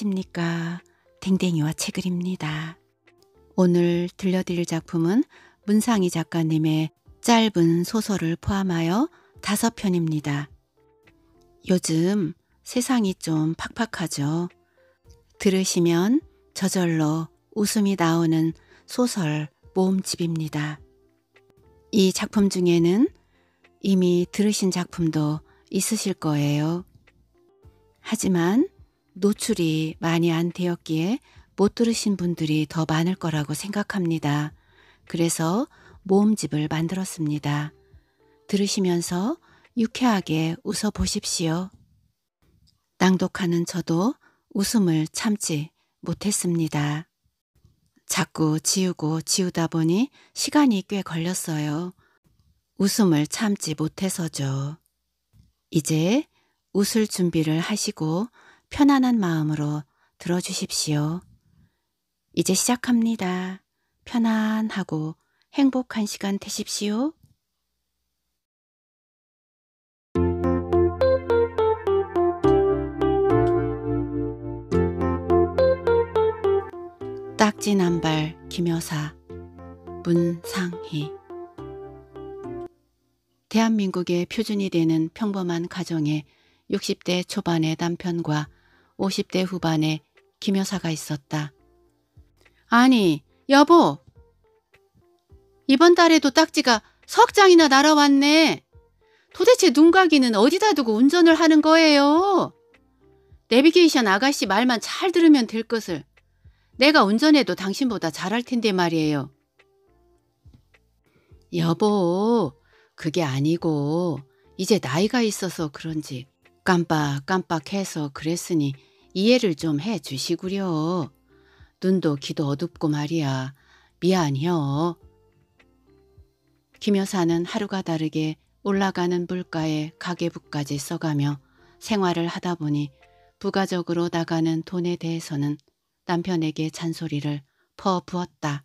안녕하십니까. 댕댕이와 책을입니다. 오늘 들려드릴 작품은 문상희 작가님의 짧은 소설을 포함하여 다섯 편입니다. 요즘 세상이 좀 팍팍하죠. 들으시면 저절로 웃음이 나오는 소설 모음집입니다. 이 작품 중에는 이미 들으신 작품도 있으실 거예요. 하지만 노출이 많이 안 되었기에 못 들으신 분들이 더 많을 거라고 생각합니다. 그래서 모음집을 만들었습니다. 들으시면서 유쾌하게 웃어 보십시오. 낭독하는 저도 웃음을 참지 못했습니다. 자꾸 지우고 지우다 보니 시간이 꽤 걸렸어요. 웃음을 참지 못해서죠. 이제 웃을 준비를 하시고 편안한 마음으로 들어주십시오. 이제 시작합니다. 편안하고 행복한 시간 되십시오. 딱지 남발 김여사 문상희 대한민국의 표준이 되는 평범한 가정의 60대 초반의 남편과 50대 후반의 김여사가 있었다. 아니 여보 이번 달에도 딱지가 석 장이나 날아왔네. 도대체 눈가기는 어디다 두고 운전을 하는 거예요? 내비게이션 아가씨 말만 잘 들으면 될 것을. 내가 운전해도 당신보다 잘할 텐데 말이에요. 여보, 그게 아니고 이제 나이가 있어서 그런지 깜빡깜빡해서 그랬으니 이해를 좀 해 주시구려. 눈도 귀도 어둡고 말이야. 미안혀. 김 여사는 하루가 다르게 올라가는 물가에 가계부까지 써가며 생활을 하다 보니 부가적으로 나가는 돈에 대해서는 남편에게 잔소리를 퍼부었다.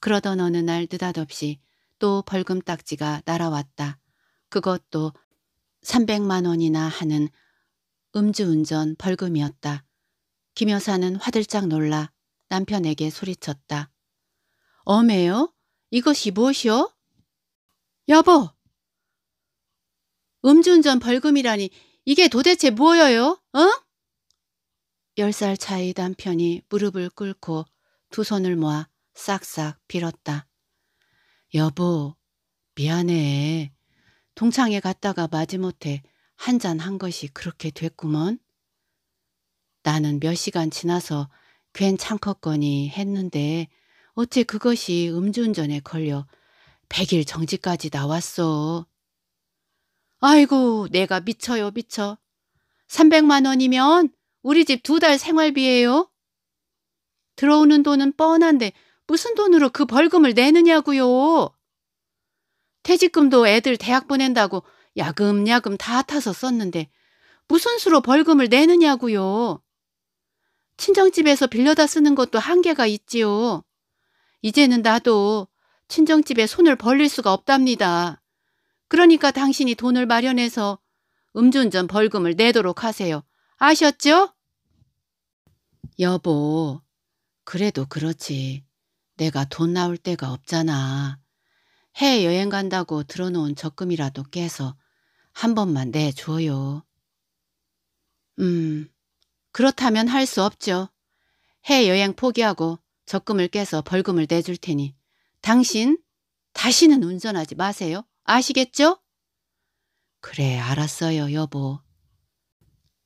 그러던 어느 날 느닷없이 또 벌금 딱지가 날아왔다. 그것도 300만 원이나 하는 음주운전 벌금이었다. 김 여사는 화들짝 놀라 남편에게 소리쳤다. 어메요? 이것이 무엇이오? 여보! 음주운전 벌금이라니 이게 도대체 뭐여요? 응? 열살 차이 남편이 무릎을 꿇고 두 손을 모아 싹싹 빌었다. 여보, 미안해. 동창회 갔다가 마지못해 한잔한 것이 그렇게 됐구먼. 나는 몇 시간 지나서 괜찮겠거니 했는데 어째 그것이 음주운전에 걸려 백일 정지까지 나왔어. 아이고 내가 미쳐요 미쳐. 300만 원이면 우리 집 두 달 생활비예요. 들어오는 돈은 뻔한데 무슨 돈으로 그 벌금을 내느냐고요. 퇴직금도 애들 대학 보낸다고 야금야금 다 타서 썼는데 무슨 수로 벌금을 내느냐고요. 친정집에서 빌려다 쓰는 것도 한계가 있지요. 이제는 나도 친정집에 손을 벌릴 수가 없답니다. 그러니까 당신이 돈을 마련해서 음주운전 벌금을 내도록 하세요. 아셨죠? 여보, 그래도 그렇지. 내가 돈 나올 데가 없잖아. 해외여행 간다고 들어놓은 적금이라도 깨서 한 번만 내줘요. 음, 그렇다면 할 수 없죠. 해외 여행 포기하고 적금을 깨서 벌금을 내줄 테니 당신 다시는 운전하지 마세요. 아시겠죠? 그래, 알았어요, 여보.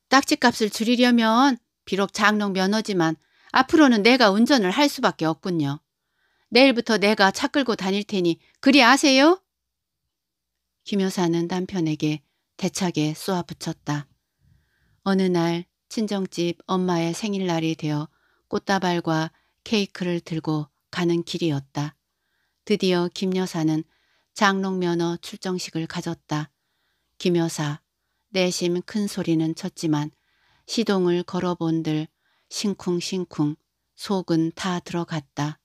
딱지값을 줄이려면 비록 장롱 면허지만 앞으로는 내가 운전을 할 수밖에 없군요. 내일부터 내가 차 끌고 다닐 테니 그리 아세요? 김 여사는 남편에게 대차게 쏘아붙였다. 어느 날 친정집 엄마의 생일날이 되어 꽃다발과 케이크를 들고 가는 길이었다. 드디어 김 여사는 장롱면허 출정식을 가졌다. 김 여사, 내심 큰 소리는 쳤지만 시동을 걸어본들 싱쿵싱쿵 속은 다 들어갔다.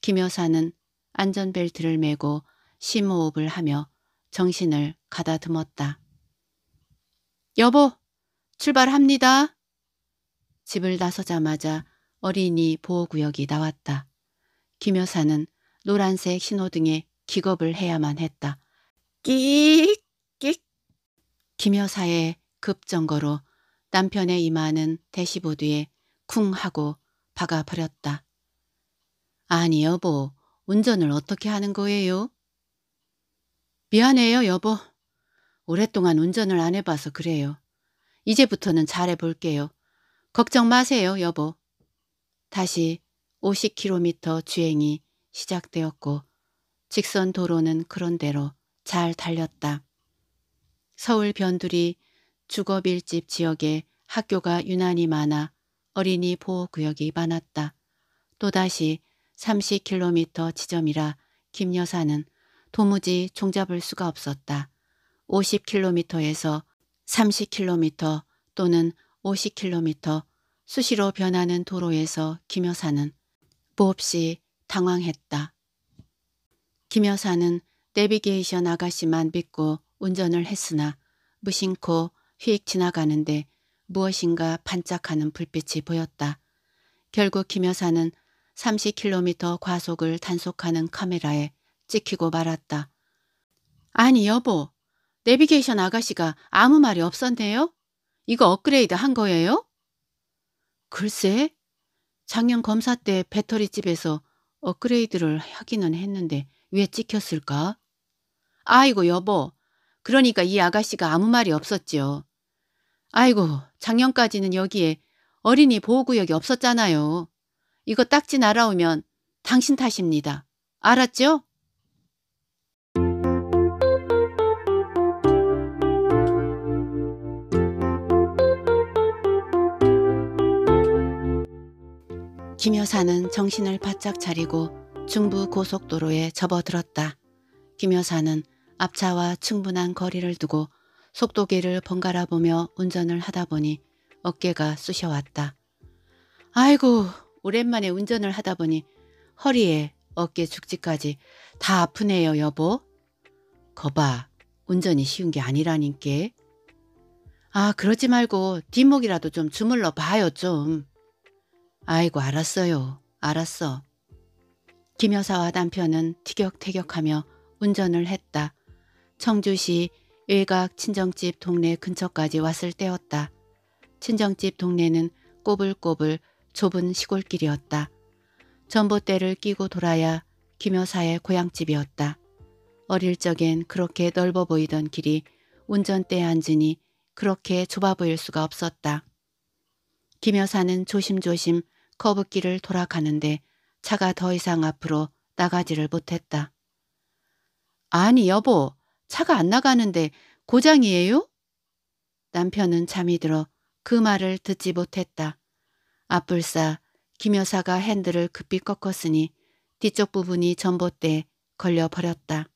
김 여사는 안전벨트를 메고 심호흡을 하며 정신을 가다듬었다. 여보, 출발합니다. 집을 나서자마자 어린이 보호구역이 나왔다. 김 여사는 노란색 신호등에 기겁을 해야만 했다. 끼익, 끼익. 김 여사의 급정거로 남편의 이마는 대시보드에 쿵 하고 박아버렸다. 아니 여보, 운전을 어떻게 하는 거예요? 미안해요, 여보. 오랫동안 운전을 안 해봐서 그래요. 이제부터는 잘해볼게요. 걱정 마세요, 여보. 다시 50km 주행이 시작되었고 직선 도로는 그런대로 잘 달렸다. 서울 변두리 주거빌집 지역에 학교가 유난히 많아 어린이 보호구역이 많았다. 또다시 30km 지점이라 김 여사는 도무지 종잡을 수가 없었다. 50km에서 30km 또는 50km 수시로 변하는 도로에서 김 여사는 몹시 당황했다. 김 여사는 내비게이션 아가씨만 믿고 운전을 했으나 무심코 휙 지나가는데 무엇인가 반짝하는 불빛이 보였다. 결국 김 여사는 30km 과속을 단속하는 카메라에 찍히고 말았다. 아니 여보, 내비게이션 아가씨가 아무 말이 없었네요? 이거 업그레이드 한 거예요? 글쎄, 작년 검사 때 배터리집에서 업그레이드를 하기는 했는데 왜 찍혔을까? 아이고 여보, 그러니까 이 아가씨가 아무 말이 없었지요. 아이고, 작년까지는 여기에 어린이 보호구역이 없었잖아요. 이거 딱지 날아오면 당신 탓입니다. 알았죠? 김여사는 정신을 바짝 차리고 중부 고속도로에 접어들었다. 김여사는 앞차와 충분한 거리를 두고 속도계를 번갈아 보며 운전을 하다 보니 어깨가 쑤셔왔다. 아이고 오랜만에 운전을 하다 보니 허리에 어깨 죽지까지 다 아프네요 여보. 거봐 운전이 쉬운 게 아니라니께. 아 그러지 말고 뒷목이라도 좀 주물러 봐요 좀. 아이고 알았어요. 알았어. 김 여사와 남편은 티격태격하며 운전을 했다. 청주시 일각 친정집 동네 근처까지 왔을 때였다. 친정집 동네는 꼬불꼬불 좁은 시골길이었다. 전봇대를 끼고 돌아야 김 여사의 고향집이었다. 어릴 적엔 그렇게 넓어 보이던 길이 운전대에 앉으니 그렇게 좁아 보일 수가 없었다. 김 여사는 조심조심 커브길을 돌아가는데 차가 더 이상 앞으로 나가지를 못했다. 아니 여보 차가 안 나가는데 고장이에요? 남편은 잠이 들어 그 말을 듣지 못했다. 앞불싸김 여사가 핸들을 급히 꺾었으니 뒤쪽 부분이 전봇대에 걸려버렸다.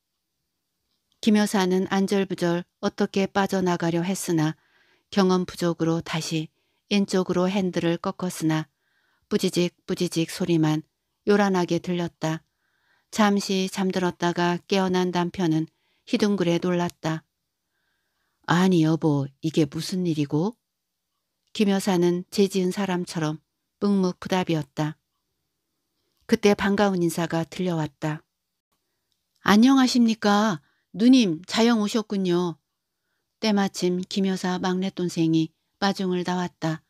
김 여사는 안절부절 어떻게 빠져나가려 했으나 경험 부족으로 다시 왼쪽으로 핸들을 꺾었으나 부지직부지직 소리만 요란하게 들렸다. 잠시 잠들었다가 깨어난 남편은 희둥그레 놀랐다. 아니 여보 이게 무슨 일이고? 김 여사는 재지은 사람처럼 묵묵부답이었다. 그때 반가운 인사가 들려왔다. 안녕하십니까. 누님 자영 오셨군요. 때마침 김 여사 막내 동생이 마중을 나왔다.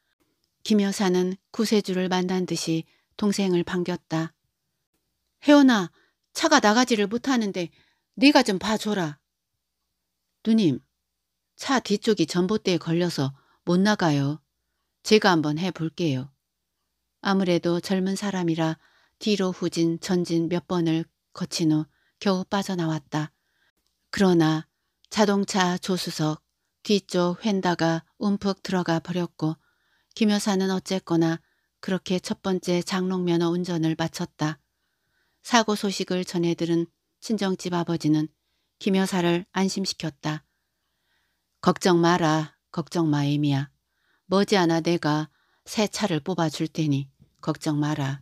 김 여사는 구세주를 만난 듯이 동생을 반겼다. 혜원아, 차가 나가지를 못하는데 네가 좀 봐줘라. 누님, 차 뒤쪽이 전봇대에 걸려서 못 나가요. 제가 한번 해볼게요. 아무래도 젊은 사람이라 뒤로 후진 전진 몇 번을 거친 후 겨우 빠져나왔다. 그러나 자동차 조수석 뒤쪽 휀다가 움푹 들어가 버렸고 김 여사는 어쨌거나 그렇게 첫 번째 장롱면허 운전을 마쳤다. 사고 소식을 전해 들은 친정집 아버지는 김 여사를 안심시켰다. 걱정 마라. 걱정 마, 에미야 머지않아 내가 새 차를 뽑아줄 테니 걱정 마라.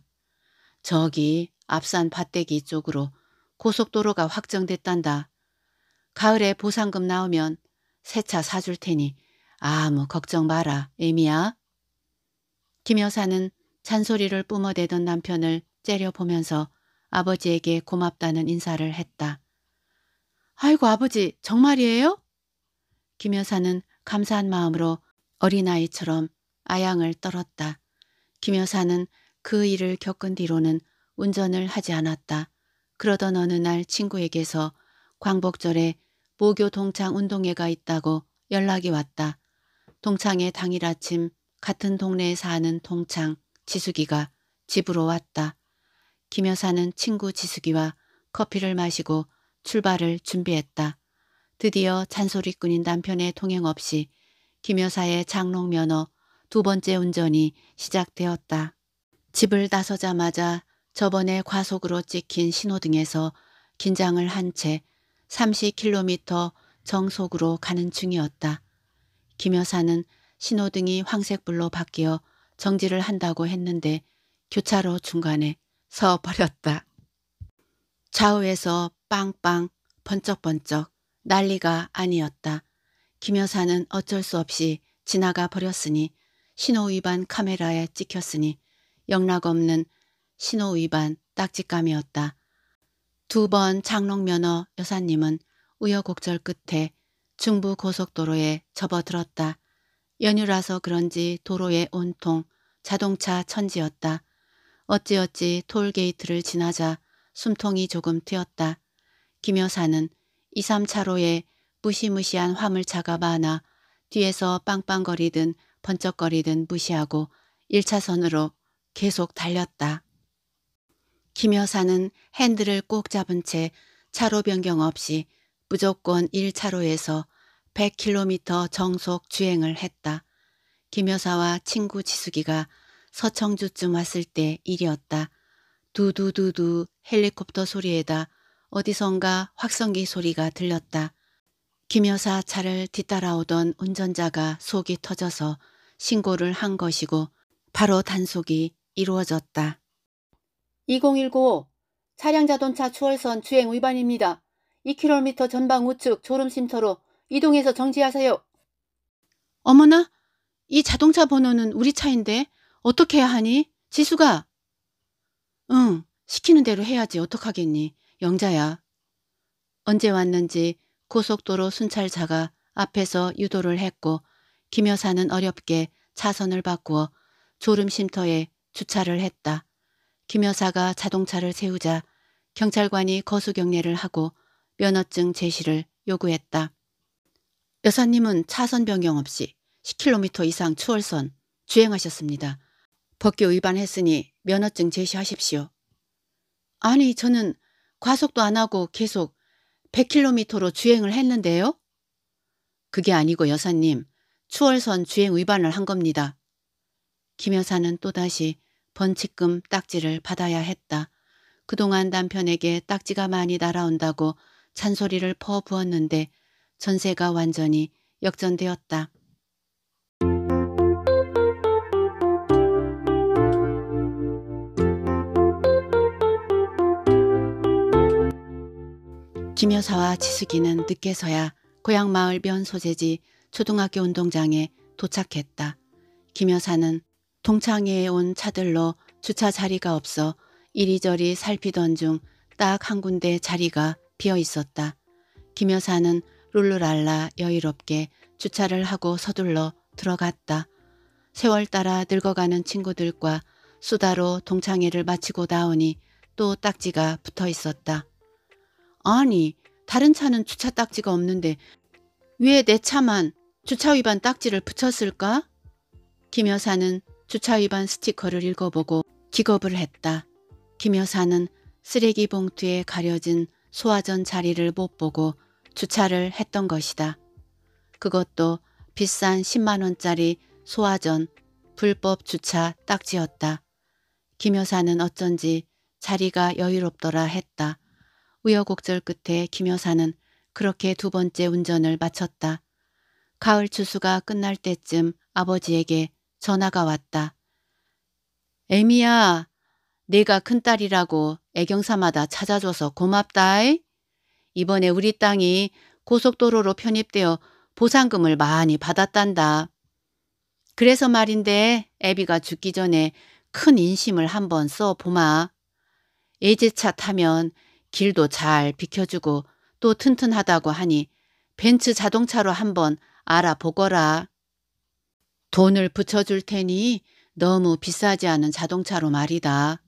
저기 앞산 밭대기 쪽으로 고속도로가 확정됐단다. 가을에 보상금 나오면 새 차 사줄 테니 아무 걱정 마라, 에미야 김 여사는 잔소리를 뿜어대던 남편을 째려보면서 아버지에게 고맙다는 인사를 했다. 아이고 아버지 정말이에요? 김 여사는 감사한 마음으로 어린아이처럼 아양을 떨었다. 김 여사는 그 일을 겪은 뒤로는 운전을 하지 않았다. 그러던 어느 날 친구에게서 광복절에 모교 동창 운동회가 있다고 연락이 왔다. 동창의 당일 아침 같은 동네에 사는 동창 지숙이가 집으로 왔다. 김 여사는 친구 지숙이와 커피를 마시고 출발을 준비했다. 드디어 잔소리꾼인 남편의 동행 없이 김 여사의 장롱 면허 두 번째 운전이 시작되었다. 집을 나서자마자 저번에 과속으로 찍힌 신호등에서 긴장을 한 채 30km 정속으로 가는 중이었다. 김 여사는 신호등이 황색불로 바뀌어 정지를 한다고 했는데 교차로 중간에 서 버렸다. 좌우에서 빵빵 번쩍번쩍 난리가 아니었다. 김 여사는 어쩔 수 없이 지나가 버렸으니 신호 위반 카메라에 찍혔으니 영락 없는 신호 위반 딱지감이었다. 두 번 장롱면허 여사님은 우여곡절 끝에 중부고속도로에 접어들었다. 연휴라서 그런지 도로에 온통 자동차 천지였다. 어찌어찌 톨게이트를 지나자 숨통이 조금 트였다. 김 여사는 2, 3차로에 무시무시한 화물차가 많아 뒤에서 빵빵거리든 번쩍거리든 무시하고 1차선으로 계속 달렸다. 김 여사는 핸들을 꼭 잡은 채 차로 변경 없이 무조건 1차로에서 100km 정속 주행을 했다. 김 여사와 친구 지숙이가 서청주쯤 왔을 때 일이었다. 두두두두 헬리콥터 소리에다 어디선가 확성기 소리가 들렸다. 김 여사 차를 뒤따라오던 운전자가 속이 터져서 신고를 한 것이고 바로 단속이 이루어졌다. 2019 차량 자동차 추월선 주행 위반입니다. 2km 전방 우측 졸음쉼터로 이동해서 정지하세요. 어머나, 이 자동차 번호는 우리 차인데 어떻게 해야 하니? 지수가. 응, 시키는 대로 해야지 어떡하겠니. 영자야. 언제 왔는지 고속도로 순찰차가 앞에서 유도를 했고 김 여사는 어렵게 차선을 바꾸어 졸음쉼터에 주차를 했다. 김 여사가 자동차를 세우자 경찰관이 거수경례를 하고 면허증 제시를 요구했다. 여사님은 차선 변경 없이 10km 이상 추월선 주행하셨습니다. 법규 위반했으니 면허증 제시하십시오. 아니 저는 과속도 안 하고 계속 100km로 주행을 했는데요. 그게 아니고 여사님 추월선 주행 위반을 한 겁니다. 김 여사는 또다시 번칙금 딱지를 받아야 했다. 그동안 남편에게 딱지가 많이 날아온다고 잔소리를 퍼부었는데 전세가 완전히 역전되었다. 김여사와 지숙이는 늦게서야 고향마을 면소재지 초등학교 운동장에 도착했다. 김여사는 동창회에 온 차들로 주차 자리가 없어 이리저리 살피던 중 딱 한 군데 자리가 비어 있었다. 김여사는 룰루랄라 여유롭게 주차를 하고 서둘러 들어갔다. 세월 따라 늙어가는 친구들과 수다로 동창회를 마치고 나오니 또 딱지가 붙어 있었다. 아니 다른 차는 주차 딱지가 없는데 왜 내 차만 주차 위반 딱지를 붙였을까? 김 여사는 주차 위반 스티커를 읽어보고 기겁을 했다. 김 여사는 쓰레기 봉투에 가려진 소화전 자리를 못 보고 주차를 했던 것이다. 그것도 비싼 10만원짜리 소화전 불법 주차 딱지였다. 김 여사는 어쩐지 자리가 여유롭더라 했다. 우여곡절 끝에 김 여사는 그렇게 두 번째 운전을 마쳤다. 가을 추수가 끝날 때쯤 아버지에게 전화가 왔다. 에미야, 네가 큰딸이라고 애경사마다 찾아줘서 고맙다이. 이번에 우리 땅이 고속도로로 편입되어 보상금을 많이 받았단다. 그래서 말인데 애비가 죽기 전에 큰 인심을 한번 써보마. 예제차 타면 길도 잘 비켜주고 또 튼튼하다고 하니 벤츠 자동차로 한번 알아보거라. 돈을 붙여줄 테니 너무 비싸지 않은 자동차로 말이다.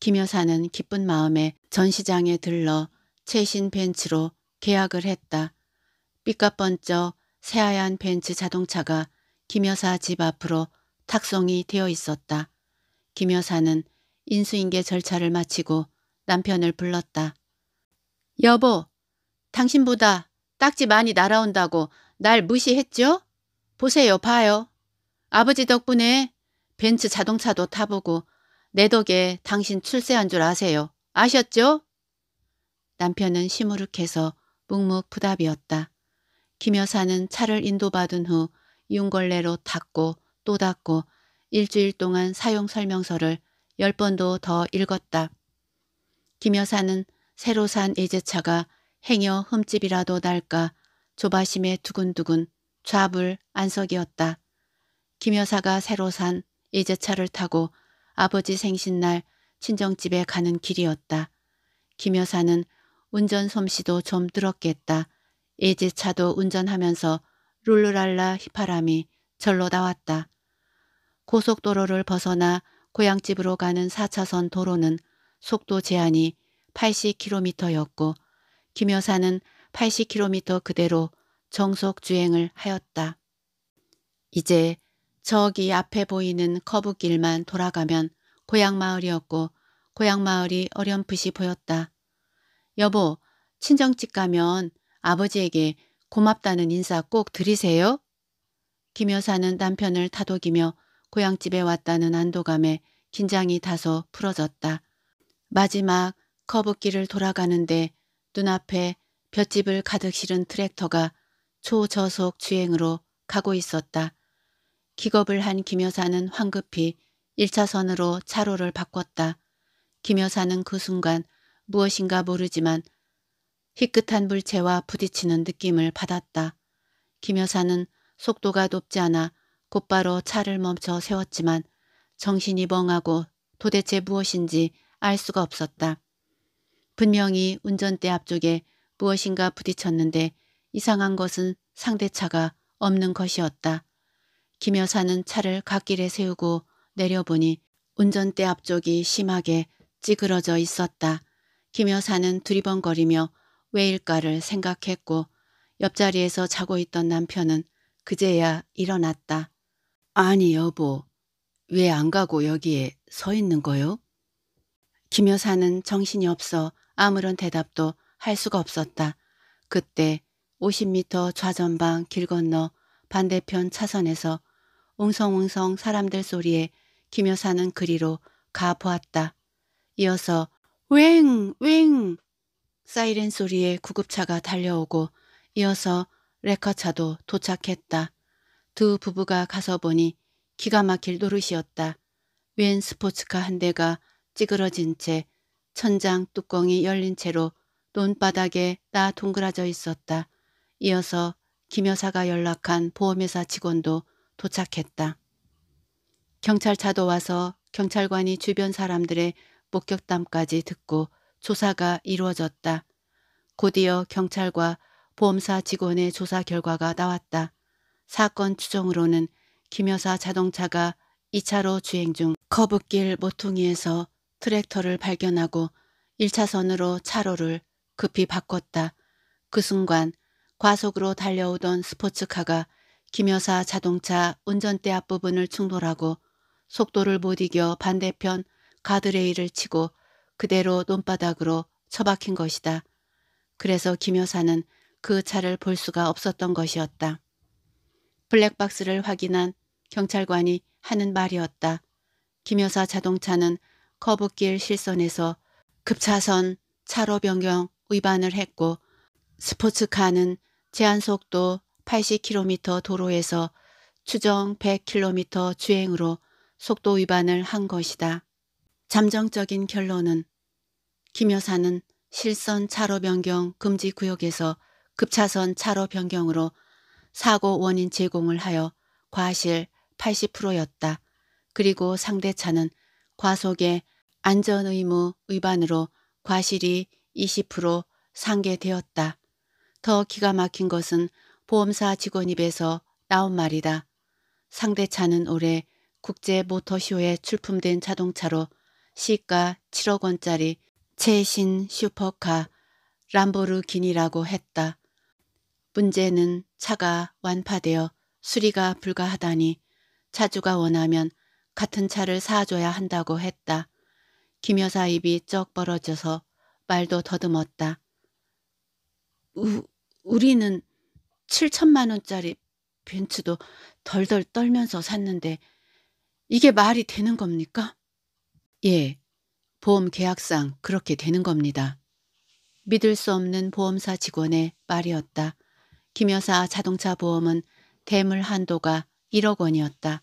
김 여사는 기쁜 마음에 전시장에 들러 최신 벤츠로 계약을 했다. 삐까번쩍 새하얀 벤츠 자동차가 김여사 집 앞으로 탁송이 되어 있었다. 김여사는 인수인계 절차를 마치고 남편을 불렀다. 여보, 당신보다 딱지 많이 날아온다고 날 무시했죠? 보세요, 봐요. 아버지 덕분에 벤츠 자동차도 타보고 내 덕에 당신 출세한 줄 아세요. 아셨죠? 남편은 시무룩해서 묵묵부답이었다. 김 여사는 차를 인도받은 후윤걸레로 닦고 또 닦고 일주일 동안 사용 설명서를 열 번도 더 읽었다. 김 여사는 새로 산예제차가 행여 흠집이라도 날까 조바심에 두근두근 좌불 안석이었다. 김 여사가 새로 산예제차를 타고 아버지 생신날 친정집에 가는 길이었다. 김 여사는 운전 솜씨도 좀 들었겠다. 이지차도 운전하면서 룰루랄라 휘파람이 절로 나왔다. 고속도로를 벗어나 고향집으로 가는 4차선 도로는 속도 제한이 80km였고 김 여사는 80km 그대로 정속 주행을 하였다. 이제 저기 앞에 보이는 커브길만 돌아가면 고향마을이었고 고향마을이 어렴풋이 보였다. 여보, 친정집 가면 아버지에게 고맙다는 인사 꼭 드리세요. 김 여사는 남편을 타독이며 고향집에 왔다는 안도감에 긴장이 다소 풀어졌다. 마지막 커브길을 돌아가는데 눈앞에 볏짚을 가득 실은 트랙터가 초저속 주행으로 가고 있었다. 기겁을 한 김여사는 황급히 1차선으로 차로를 바꿨다. 김여사는 그 순간 무엇인가 모르지만 희끗한 물체와 부딪히는 느낌을 받았다. 김 여사는 속도가 높지 않아 곧바로 차를 멈춰 세웠지만 정신이 멍하고 도대체 무엇인지 알 수가 없었다. 분명히 운전대 앞쪽에 무엇인가 부딪혔는데 이상한 것은 상대차가 없는 것이었다. 김 여사는 차를 갓길에 세우고 내려보니 운전대 앞쪽이 심하게 찌그러져 있었다. 김 여사는 두리번거리며 왜일까를 생각했고 옆자리에서 자고 있던 남편은 그제야 일어났다. 아니 여보, 왜 안 가고 여기에 서 있는 거요? 김 여사는 정신이 없어 아무런 대답도 할 수가 없었다. 그때 50m 좌전방 길 건너 반대편 차선에서 웅성웅성 사람들 소리에 김 여사는 그리로 가보았다. 이어서 윙, 윙. 사이렌 소리에 구급차가 달려오고 이어서 레커차도 도착했다. 두 부부가 가서 보니 기가 막힐 노릇이었다. 웬 스포츠카 한 대가 찌그러진 채 천장 뚜껑이 열린 채로 논바닥에 따 동그라져 있었다. 이어서 김 여사가 연락한 보험회사 직원도 도착했다. 경찰차도 와서 경찰관이 주변 사람들의 목격담까지 듣고 조사가 이루어졌다. 곧이어 경찰과 보험사 직원의 조사 결과가 나왔다. 사건 추정으로는 김 여사 자동차가 2차로 주행 중 커브길 모퉁이에서 트랙터를 발견하고 1차선으로 차로를 급히 바꿨다. 그 순간 과속으로 달려오던 스포츠카가 김 여사 자동차 운전대 앞부분을 충돌하고 속도를 못 이겨 반대편 가드레일을 치고 그대로 논바닥으로 처박힌 것이다. 그래서 김 여사는 그 차를 볼 수가 없었던 것이었다. 블랙박스를 확인한 경찰관이 하는 말이었다. 김 여사 자동차는 거북길 실선에서 급차선 차로 변경 위반을 했고 스포츠카는 제한속도 80km 도로에서 추정 100km 주행으로 속도 위반을 한 것이다. 잠정적인 결론은 김 여사는 실선 차로 변경 금지 구역에서 급차선 차로 변경으로 사고 원인 제공을 하여 과실 80%였다. 그리고 상대차는 과속의 안전의무 위반으로 과실이 20% 상계되었다. 더 기가 막힌 것은 보험사 직원 입에서 나온 말이다. 상대차는 올해 국제 모터쇼에 출품된 자동차로 시가 7억 원짜리 최신 슈퍼카 람보르기니라고 했다. 문제는 차가 완파되어 수리가 불가하다니 차주가 원하면 같은 차를 사줘야 한다고 했다. 김 여사 입이 쩍 벌어져서 말도 더듬었다. 우, 우리는 7천만 원짜리 벤츠도 덜덜 떨면서 샀는데 이게 말이 되는 겁니까? 예, 보험 계약상 그렇게 되는 겁니다. 믿을 수 없는 보험사 직원의 말이었다. 김여사 자동차 보험은 대물 한도가 1억 원이었다.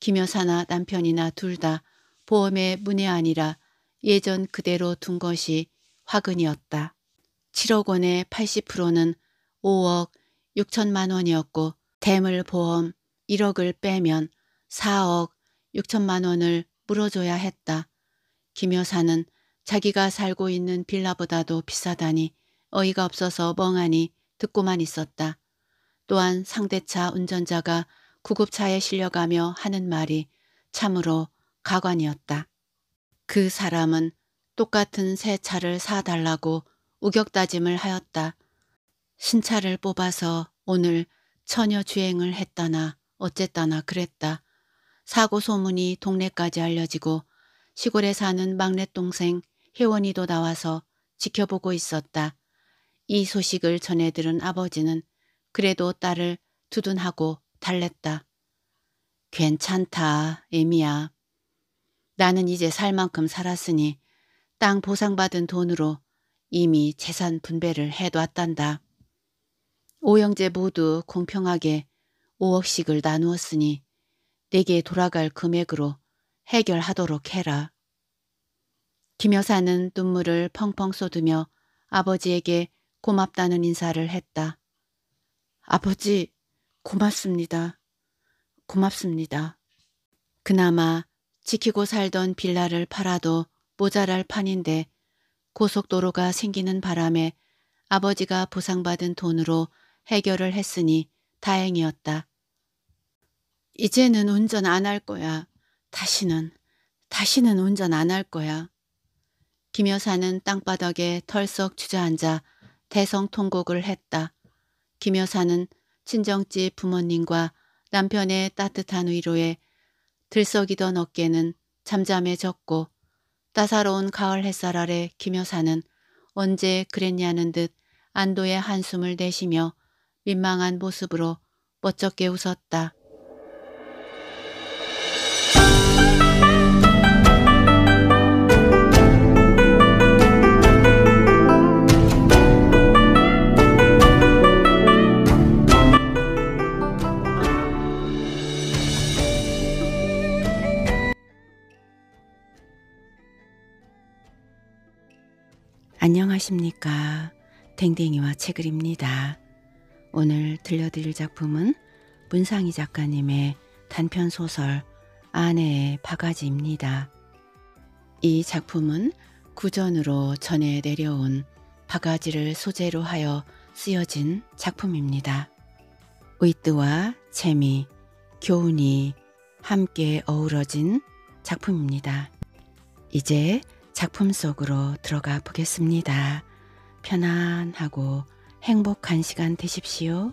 김여사나 남편이나 둘 다 보험의 문의 아니라 예전 그대로 둔 것이 화근이었다. 7억 원의 80%는 5억 6천만 원이었고 대물 보험 1억을 빼면 4억 6천만 원을 물어줘야 했다. 김 여사는 자기가 살고 있는 빌라보다도 비싸다니 어이가 없어서 멍하니 듣고만 있었다. 또한 상대차 운전자가 구급차에 실려가며 하는 말이 참으로 가관이었다. 그 사람은 똑같은 새 차를 사달라고 우격다짐을 하였다. 신차를 뽑아서 오늘 처녀 주행을 했다나 어쨌다나 그랬다. 사고 소문이 동네까지 알려지고 시골에 사는 막내 동생 혜원이도 나와서 지켜보고 있었다. 이 소식을 전해 들은 아버지는 그래도 딸을 두둔하고 달랬다. 괜찮다, 애미야. 나는 이제 살 만큼 살았으니 땅 보상받은 돈으로 이미 재산 분배를 해놨단다. 오영재 모두 공평하게 5억씩을 나누었으니 내게 돌아갈 금액으로 해결하도록 해라. 김 여사는 눈물을 펑펑 쏟으며 아버지에게 고맙다는 인사를 했다. 아버지, 고맙습니다. 고맙습니다. 그나마 지키고 살던 빌라를 팔아도 모자랄 판인데 고속도로가 생기는 바람에 아버지가 보상받은 돈으로 해결을 했으니 다행이었다. 이제는 운전 안 할 거야. 다시는, 다시는 운전 안 할 거야. 김 여사는 땅바닥에 털썩 주저앉아 대성통곡을 했다. 김 여사는 친정집 부모님과 남편의 따뜻한 위로에 들썩이던 어깨는 잠잠해졌고 따사로운 가을 햇살 아래 김 여사는 언제 그랬냐는 듯 안도의 한숨을 내쉬며 민망한 모습으로 멋쩍게 웃었다. 안녕하십니까. 댕댕이와 책을입니다. 오늘 들려드릴 작품은 문상희 작가님의 단편 소설 아내의 바가지입니다. 이 작품은 구전으로 전해 내려온 바가지를 소재로 하여 쓰여진 작품입니다. 의뜨와 재미, 교훈이 함께 어우러진 작품입니다. 이제 작품 속으로 들어가 보겠습니다. 편안하고 행복한 시간 되십시오.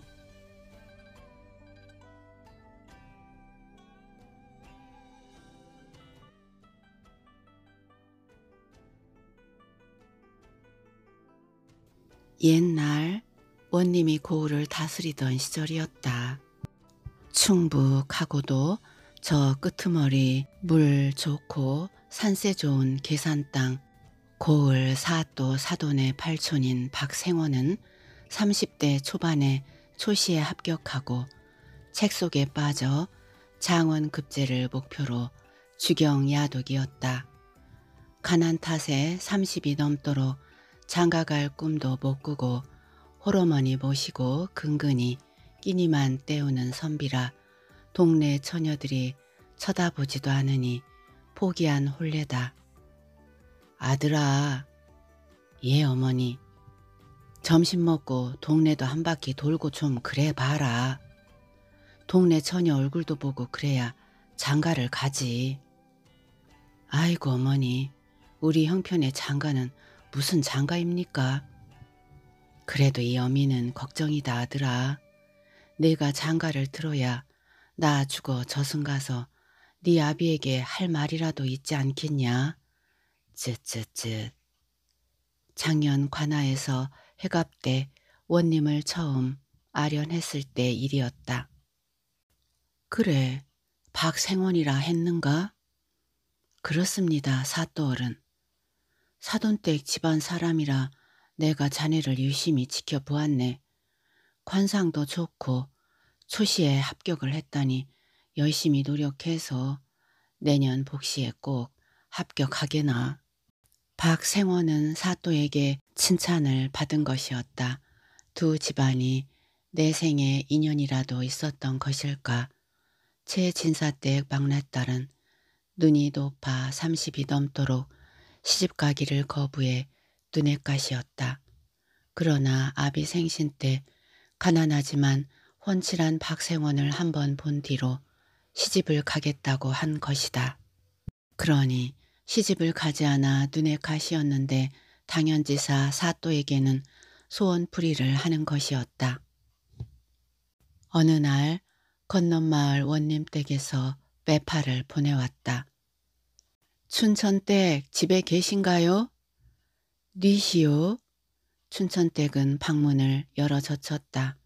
옛날 원님이 고을을 다스리던 시절이었다. 충북하고도 저 끄트머리 물 좋고 산세 좋은 계산 땅 고을 사또 사돈의 팔촌인 박생원은 30대 초반에 초시에 합격하고 책 속에 빠져 장원 급제를 목표로 주경 야독이었다. 가난 탓에 30이 넘도록 장가갈 꿈도 못 꾸고 호러머니 모시고 근근히 끼니만 때우는 선비라 동네 처녀들이 쳐다보지도 않으니 포기한 홀레다. 아들아, 예 어머니. 점심 먹고 동네도 한 바퀴 돌고 좀 그래 봐라. 동네 처녀 얼굴도 보고 그래야 장가를 가지. 아이고 어머니, 우리 형편의 장가는 무슨 장가입니까? 그래도 이 어미는 걱정이다 아들아. 내가 장가를 들어야 나 죽어 저승 가서 네 아비에게 할 말이라도 있지 않겠냐? 쯧쯧쯧. 작년 관아에서 해갑 때 원님을 처음 아련했을 때 일이었다. 그래, 박생원이라 했는가? 그렇습니다, 사또어른. 사돈댁 집안 사람이라 내가 자네를 유심히 지켜보았네. 관상도 좋고 초시에 합격을 했다니 열심히 노력해서 내년 복시에 꼭 합격하게나. 박생원은 사또에게 칭찬을 받은 것이었다. 두 집안이 내 생에 인연이라도 있었던 것일까. 최진사댁 막내딸은 눈이 높아 30이 넘도록 시집가기를 거부해 눈엣가시였다. 그러나 아비 생신 때 가난하지만 혼칠한 박생원을 한번 본 뒤로 시집을 가겠다고 한 것이다. 그러니 시집을 가지 않아 눈에 가시었는데 당연지사 사또에게는 소원풀이를 하는 것이었다. 어느 날 건넌마을 원님 댁에서 매파를 보내왔다. 춘천댁 집에 계신가요? 니시오 춘천댁은 방문을 열어 젖혔다.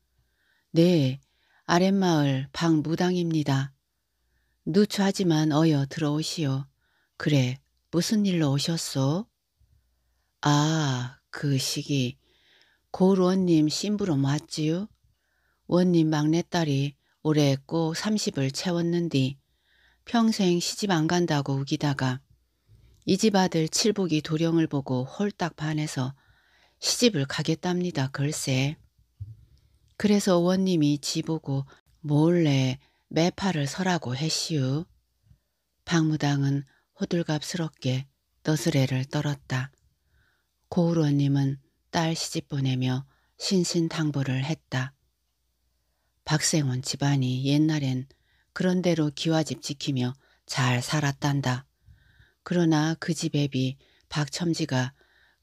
네, 아랫마을 방무당입니다. 누추하지만 어여 들어오시오. 그래, 무슨 일로 오셨소? 아, 그 시기 고울 원님 심부름 왔지요? 원님 막내딸이 올해 꼭삼십을 채웠는디 평생 시집 안 간다고 우기다가 이 집 아들 칠복이 도령을 보고 홀딱 반해서 시집을 가겠답니다. 글쎄. 그래서 원님이 지보고 몰래 매파를 서라고 했시우. 박무당은 호들갑스럽게 너스레를 떨었다. 고울원님은딸 시집 보내며 신신당부를 했다. 박생원 집안이 옛날엔 그런대로 기와집 지키며 잘 살았단다. 그러나 그 집에 비 박첨지가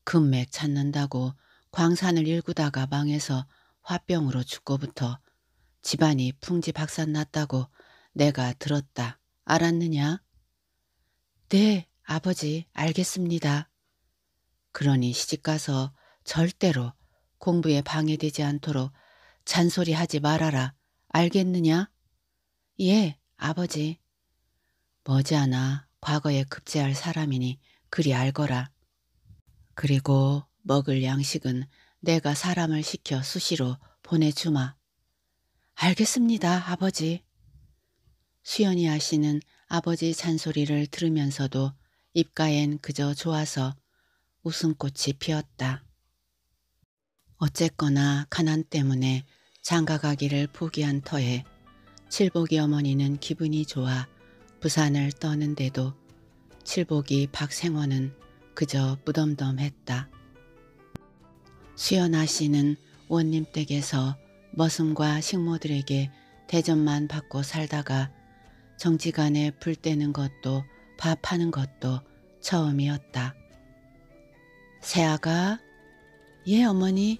금맥 찾는다고 광산을 일구다가 망해서 화병으로 죽고부터 집안이 풍지박산 났다고 내가 들었다. 알았느냐? 네, 아버지, 알겠습니다. 그러니 시집가서 절대로 공부에 방해되지 않도록 잔소리하지 말아라. 알겠느냐? 예, 아버지. 머지않아 과거에 급제할 사람이니 그리 알거라. 그리고 먹을 양식은 내가 사람을 시켜 수시로 보내주마. 알겠습니다, 아버지. 수연이 아씨는 아버지 잔소리를 들으면서도 입가엔 그저 좋아서 웃음꽃이 피었다. 어쨌거나 가난 때문에 장가가기를 포기한 터에 칠복이 어머니는 기분이 좋아 부산을 떠는데도 칠복이 박생원은 그저 무덤덤했다. 수연아 씨는 원님 댁에서 머슴과 식모들에게 대접만 받고 살다가 정치간에 불 떼는 것도 밥하는 것도 처음이었다. 새아가 예 어머니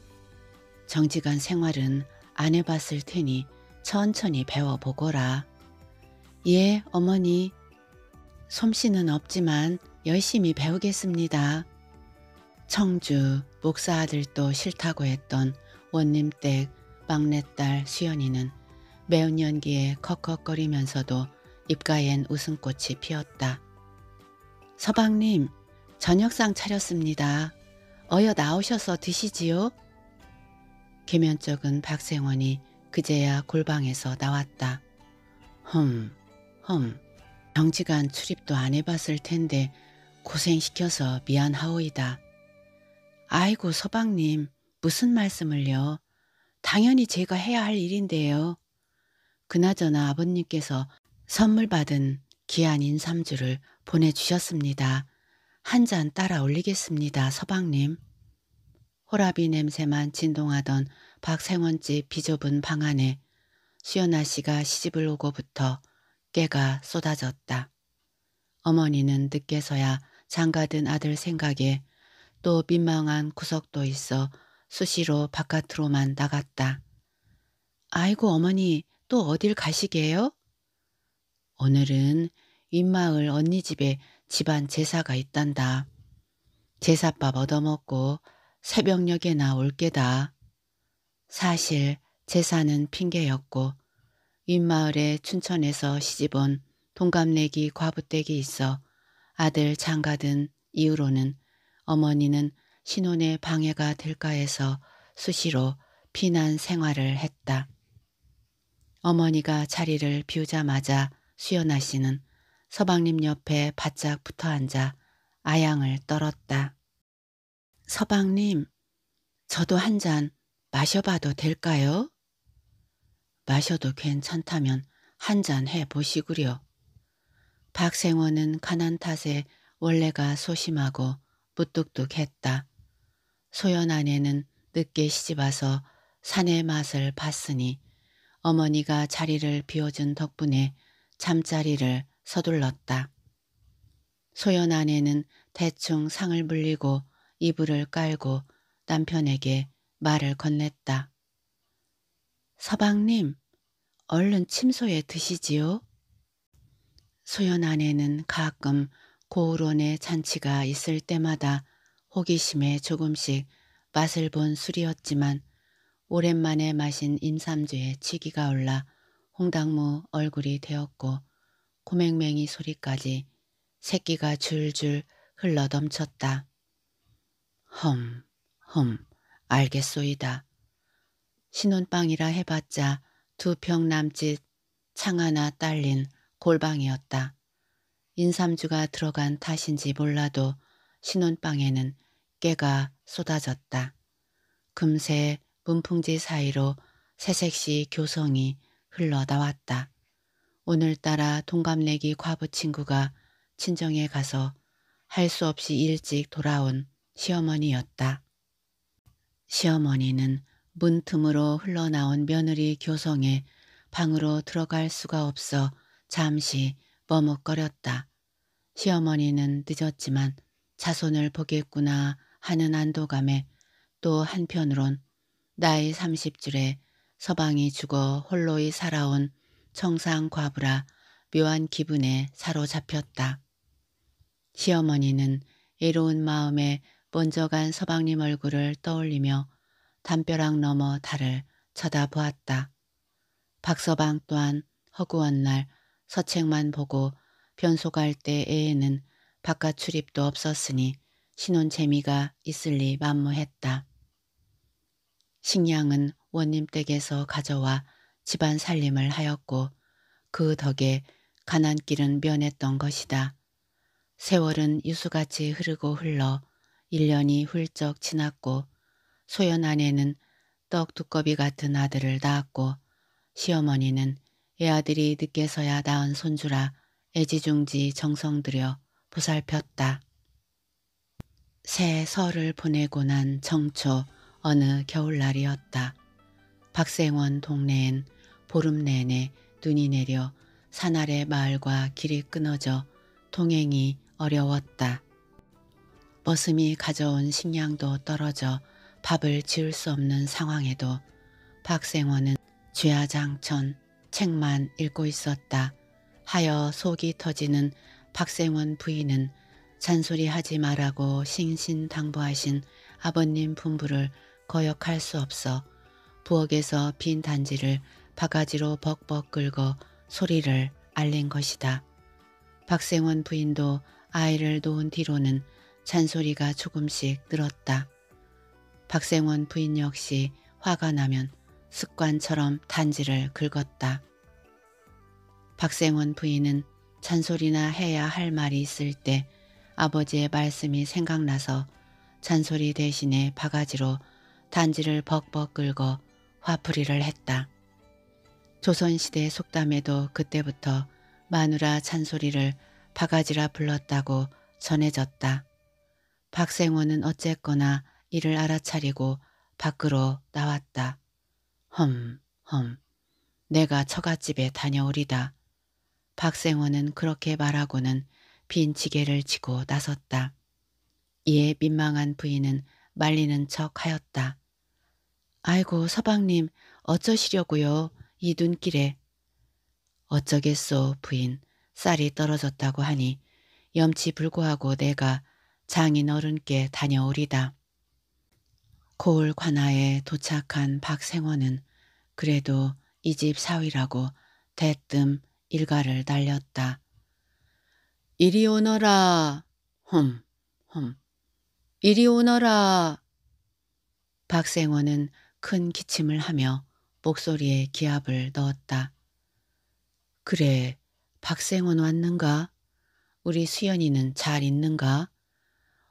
정직한 생활은 안 해봤을 테니 천천히 배워보거라. 예 어머니 솜씨는 없지만 열심히 배우겠습니다. 청주 목사 아들도 싫다고 했던 원님 댁 막내딸 수연이는 매운 연기에 컥컥거리면서도 입가엔 웃음꽃이 피었다. 서방님, 저녁상 차렸습니다. 어여 나오셔서 드시지요? 김현적은 박생원이 그제야 골방에서 나왔다. 흠, 흠, 정지간 출입도 안 해봤을 텐데 고생시켜서 미안하오이다. 아이고 서방님, 무슨 말씀을요? 당연히 제가 해야 할 일인데요. 그나저나 아버님께서 선물 받은 기한인 3주를 보내주셨습니다. 한 잔 따라 올리겠습니다. 서방님. 호라비 냄새만 진동하던 박생원 집 비좁은 방 안에 수연아 씨가 시집을 오고부터 깨가 쏟아졌다. 어머니는 늦게서야 장가든 아들 생각에 또 민망한 구석도 있어 수시로 바깥으로만 나갔다. 아이고 어머니 또 어딜 가시게요? 오늘은 윗마을 언니 집에 집안 제사가 있단다. 제사밥 얻어먹고 새벽녘에 나 올게다. 사실 제사는 핑계였고 윗마을에 춘천에서 시집온 동갑내기 과부댁이 있어 아들 장가든 이후로는 어머니는 신혼의 방해가 될까 해서 수시로 피난 생활을 했다. 어머니가 자리를 비우자마자 수연아 씨는 서방님 옆에 바짝 붙어 앉아 아양을 떨었다. 서방님, 저도 한 잔 마셔봐도 될까요? 마셔도 괜찮다면 한 잔 해보시구려. 박생원은 가난 탓에 원래가 소심하고 무뚝뚝했다. 소연 아내는 늦게 시집 와서 산의 맛을 봤으니 어머니가 자리를 비워준 덕분에 잠자리를 서둘렀다. 소연 아내는 대충 상을 물리고 이불을 깔고 남편에게 말을 건넸다. 서방님, 얼른 침소에 드시지요. 소연 아내는 가끔 고우론의 잔치가 있을 때마다 호기심에 조금씩 맛을 본 술이었지만 오랜만에 마신 임삼주의 치기가 올라 홍당무 얼굴이 되었고 고맹맹이 소리까지 새끼가 줄줄 흘러 넘쳤다. 험, 험, 알겠소이다. 신혼빵이라 해봤자 두 평 남짓 창 하나 딸린 골방이었다. 인삼주가 들어간 탓인지 몰라도 신혼빵에는 깨가 쏟아졌다. 금세 문풍지 사이로 새색시 교성이 흘러나왔다. 오늘따라 동갑내기 과부 친구가 친정에 가서 할 수 없이 일찍 돌아온 시어머니였다. 시어머니는 문틈으로 흘러나온 며느리 교성에 방으로 들어갈 수가 없어 잠시 머뭇거렸다. 시어머니는 늦었지만 자손을 보겠구나 하는 안도감에 또 한편으론 나이 30줄에 서방이 죽어 홀로이 살아온 청상 과부라 묘한 기분에 사로잡혔다. 시어머니는 애로운 마음에 먼저 간 서방님 얼굴을 떠올리며 담벼락 넘어 달을 쳐다보았다. 박서방 또한 허구한 날 서책만 보고 변소갈 때 애에는 바깥 출입도 없었으니 신혼 재미가 있을리 만무했다. 식량은 원님 댁에서 가져와 집안 살림을 하였고 그 덕에 가난길은 면했던 것이다. 세월은 유수같이 흐르고 흘러 1년이 훌쩍 지났고 소연 아내는 떡 두꺼비 같은 아들을 낳았고 시어머니는 애아들이 늦게서야 낳은 손주라 애지중지 정성 들여 보살폈다. 새 설을 보내고 난 정초 어느 겨울날이었다. 박생원 동네엔 보름 내내 눈이 내려 산아래 마을과 길이 끊어져 통행이 어려웠다. 머슴이 가져온 식량도 떨어져 밥을 지을 수 없는 상황에도 박생원은 쥐야장천 책만 읽고 있었다. 하여 속이 터지는 박생원 부인은 잔소리하지 말라고 싱신당부하신 아버님 분부를 거역할 수 없어 부엌에서 빈 단지를 바가지로 벅벅 긁어 소리를 알린 것이다. 박생원 부인도 아이를 놓은 뒤로는 잔소리가 조금씩 늘었다. 박생원 부인 역시 화가 나면 습관처럼 단지를 긁었다. 박생원 부인은 잔소리나 해야 할 말이 있을 때 아버지의 말씀이 생각나서 잔소리 대신에 바가지로 단지를 벅벅 긁어 화풀이를 했다. 조선시대 속담에도 그때부터 마누라 잔소리를 바가지라 불렀다고 전해졌다. 박생원은 어쨌거나 이를 알아차리고 밖으로 나왔다. 험, 험, 내가 처갓집에 다녀오리다. 박생원은 그렇게 말하고는 빈 지게를 지고 나섰다. 이에 민망한 부인은 말리는 척 하였다. 아이고 서방님 어쩌시려고요 이 눈길에. 어쩌겠소 부인 쌀이 떨어졌다고 하니 염치 불구하고 내가 장인 어른께 다녀오리다. 고을 관하에 도착한 박생원은 그래도 이 집 사위라고 대뜸 일가를 날렸다. 이리 오너라. 험, 험. 이리 오너라. 박생원은 큰 기침을 하며 목소리에 기압을 넣었다. 그래, 박생원 왔는가? 우리 수연이는 잘 있는가?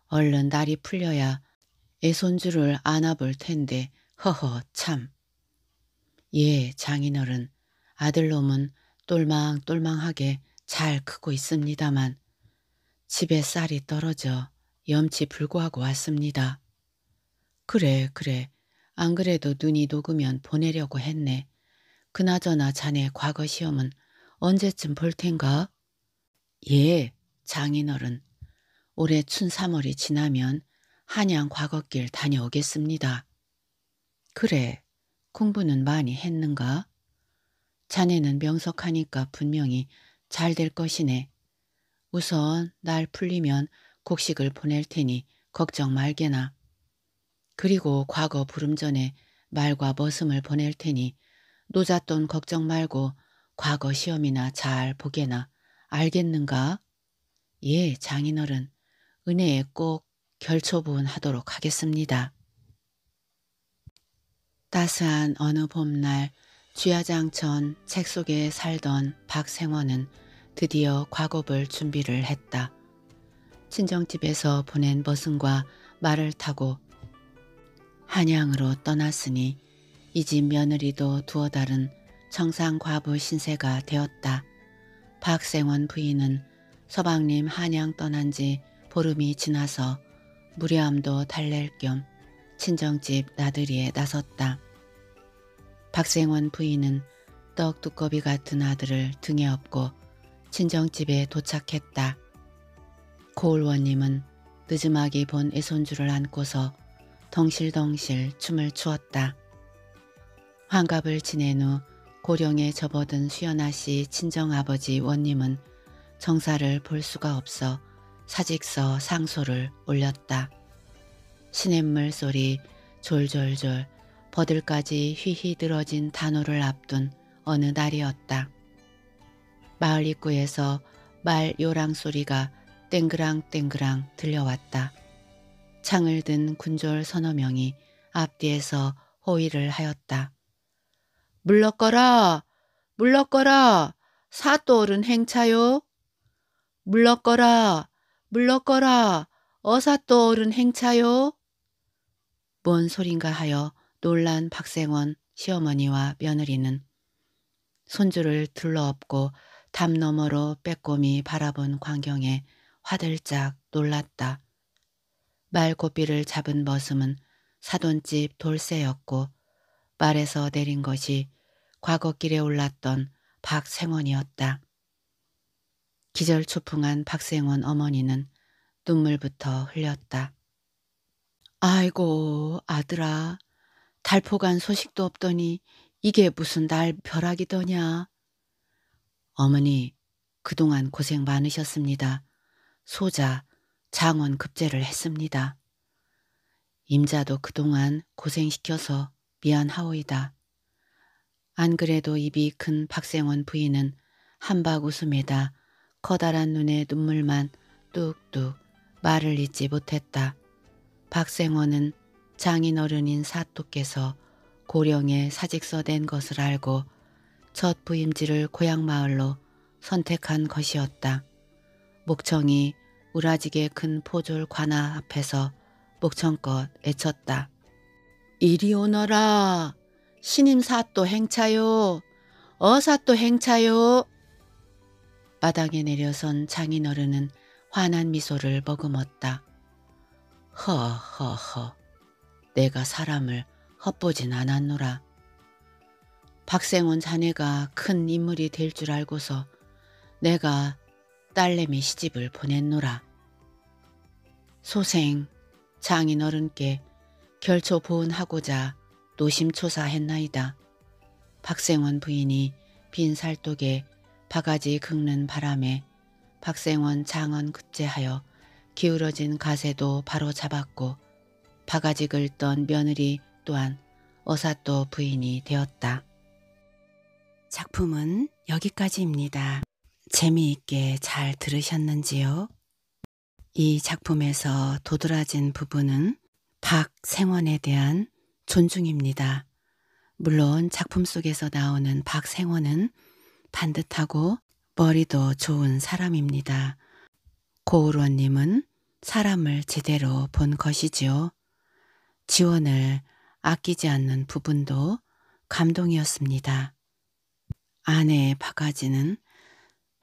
얼른 날이 풀려야 애손주를 안아볼 텐데 허허 참. 예, 장인어른 아들놈은 똘망똘망하게 잘 크고 있습니다만 집에 쌀이 떨어져 염치 불구하고 왔습니다. 그래 그래 안 그래도 눈이 녹으면 보내려고 했네. 그나저나 자네 과거 시험은 언제쯤 볼 텐가? 예 장인어른 올해 춘삼월이 지나면 한양 과거길 다녀오겠습니다. 그래 공부는 많이 했는가? 자네는 명석하니까 분명히 잘 될 것이네. 우선 날 풀리면 곡식을 보낼 테니 걱정 말게나. 그리고 과거 부름 전에 말과 머슴을 보낼 테니 노잣돈 걱정 말고 과거 시험이나 잘 보게나 알겠는가? 예, 장인어른. 은혜에 꼭 결초분 하도록 하겠습니다. 따스한 어느 봄날 쥐야장천 책 속에 살던 박생원은 드디어 과거볼 준비를 했다. 친정집에서 보낸 머슴과 말을 타고 한양으로 떠났으니 이 집 며느리도 두어 달은 정상 과부 신세가 되었다. 박생원 부인은 서방님 한양 떠난 지 보름이 지나서 무례함도 달랠 겸 친정집 나들이에 나섰다. 박생원 부인은 떡 두꺼비 같은 아들을 등에 업고 친정집에 도착했다. 고을원님은 늦음하게 본 애손주를 안고서 덩실덩실 춤을 추었다. 환갑을 지낸 후 고령에 접어든 수연아씨 친정아버지 원님은 정사를 볼 수가 없어 사직서 상소를 올렸다. 시냇물 소리 졸졸졸 버들까지 휘휘 늘어진 단호를 앞둔 어느 날이었다. 마을 입구에서 말 요랑 소리가 땡그랑땡그랑 들려왔다. 창을 든 군졸 서너 명이 앞뒤에서 호의를 하였다. 물러거라! 물러거라! 사또른 행차요! 물러거라! 물러거라! 어사또른 행차요! 뭔 소린가 하여 놀란 박생원 시어머니와 며느리는 손주를 둘러엎고 담 너머로 빼꼼히 바라본 광경에 화들짝 놀랐다. 말고삐를 잡은 머슴은 사돈집 돌쇠였고 말에서 내린 것이 과거길에 올랐던 박생원이었다. 기절초풍한 박생원 어머니는 눈물부터 흘렸다. 아이고 아들아 달포간 소식도 없더니 이게 무슨 날 벼락이더냐. 어머니, 그동안 고생 많으셨습니다. 소자, 장원 급제를 했습니다. 임자도 그동안 고생시켜서 미안하오이다. 안 그래도 입이 큰 박생원 부인은 한박 웃음에다 커다란 눈에 눈물만 뚝뚝 말을 잇지 못했다. 박생원은 장인어른인 사토께서 고령에 사직서된 것을 알고 첫 부임지를 고향마을로 선택한 것이었다. 목청이 우라지게 큰 포졸 관아 앞에서 목청껏 애쳤다. 이리 오너라. 신임 사또 행차요. 어사또 행차요. 바닥에 내려선 장인어른은 환한 미소를 머금었다. 허허허. 내가 사람을 헛보진 않았노라. 박생원 자네가 큰 인물이 될 줄 알고서 내가 딸내미 시집을 보냈노라. 소생 장인 어른께 결초 보은하고자 노심초사했나이다. 박생원 부인이 빈 살독에 바가지 긁는 바람에 박생원 장언 급제하여 기울어진 가세도 바로 잡았고 바가지 긁던 며느리 또한 어사또 부인이 되었다. 작품은 여기까지입니다. 재미있게 잘 들으셨는지요? 이 작품에서 도드라진 부분은 박생원에 대한 존중입니다. 물론 작품 속에서 나오는 박생원은 반듯하고 머리도 좋은 사람입니다. 고우원님은 사람을 제대로 본 것이지요. 지원을 아끼지 않는 부분도 감동이었습니다. 아내의 바가지는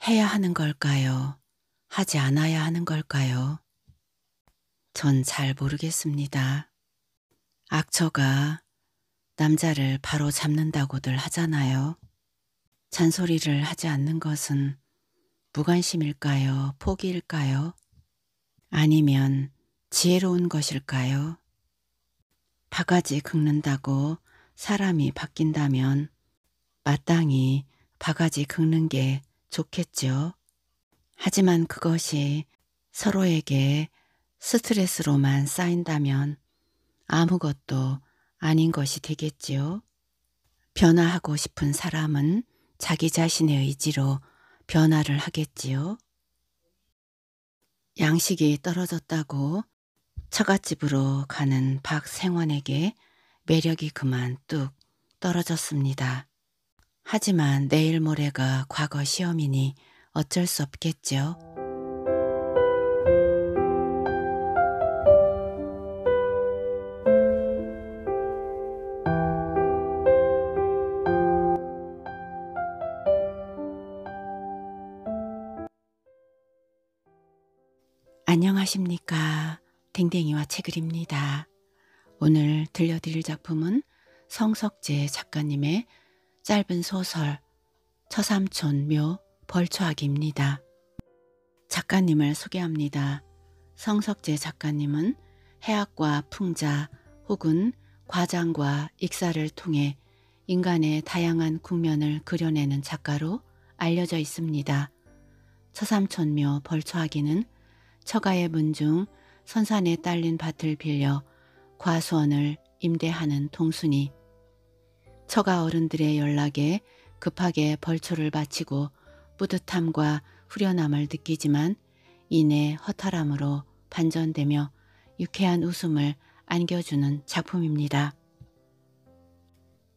해야 하는 걸까요? 하지 않아야 하는 걸까요? 전 잘 모르겠습니다. 악처가 남자를 바로 잡는다고들 하잖아요. 잔소리를 하지 않는 것은 무관심일까요? 포기일까요? 아니면 지혜로운 것일까요? 바가지 긁는다고 사람이 바뀐다면 마땅히 바가지 긁는 게 좋겠죠. 하지만 그것이 서로에게 스트레스로만 쌓인다면 아무것도 아닌 것이 되겠지요. 변화하고 싶은 사람은 자기 자신의 의지로 변화를 하겠지요. 양식이 떨어졌다고 처갓집으로 가는 박생원에게 매력이 그만 뚝 떨어졌습니다. 하지만 내일 모레가 과거 시험이니 어쩔 수 없겠죠. 안녕하십니까. 댕댕이와 책을입니다. 오늘 들려드릴 작품은 성석재 작가님의 짧은 소설 처삼촌 묘 벌초학입니다. 작가님을 소개합니다. 성석재 작가님은 해학과 풍자 혹은 과장과 익사를 통해 인간의 다양한 국면을 그려내는 작가로 알려져 있습니다. 처삼촌묘 벌초하기는 처가의 문중 선산에 딸린 밭을 빌려 과수원을 임대하는 동순이 처가 어른들의 연락에 급하게 벌초를 바치고 뿌듯함과 후련함을 느끼지만 이내 허탈함으로 반전되며 유쾌한 웃음을 안겨주는 작품입니다.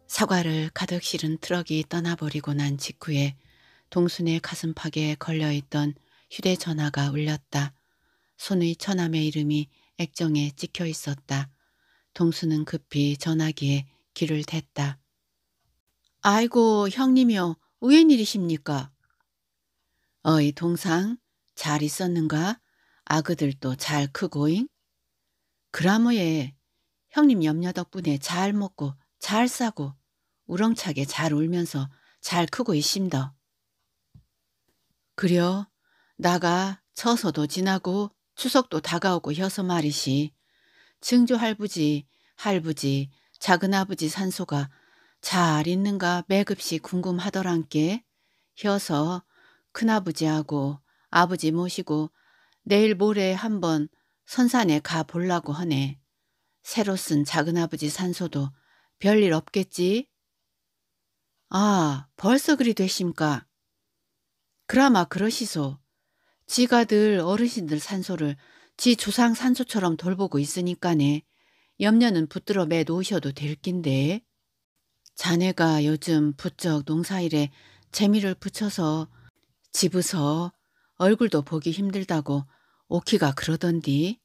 사과를 가득 실은 트럭이 떠나버리고 난 직후에 동순의 가슴팍에 걸려있던 휴대전화가 울렸다. 손의 처남의 이름이 액정에 찍혀 있었다. 동순은 급히 전화기에 귀를 댔다. 아이고 형님이요. 웬일이십니까? 어이 동상 잘 있었는가? 아그들도 잘 크고잉? 그라모에 형님 염려 덕분에 잘 먹고 잘 싸고 우렁차게 잘 울면서 잘 크고 있심더. 그려 나가 처서도 지나고 추석도 다가오고 혀서 말이시 증조 할부지 할부지 작은 아버지 산소가 잘 있는가 매급시 궁금하더란께 혀서 큰아버지하고 아버지 모시고 내일 모레 한번 선산에 가보려고 하네. 새로 쓴 작은아버지 산소도 별일 없겠지? 아, 벌써 그리 되십니까? 그라마 그러시소. 지가들 어르신들 산소를 지 조상 산소처럼 돌보고 있으니까네. 염려는 붙들어 매 놓으셔도 될 낀데. 자네가 요즘 부쩍 농사일에 재미를 붙여서 집으서 얼굴도 보기 힘들다고 오키가 그러던디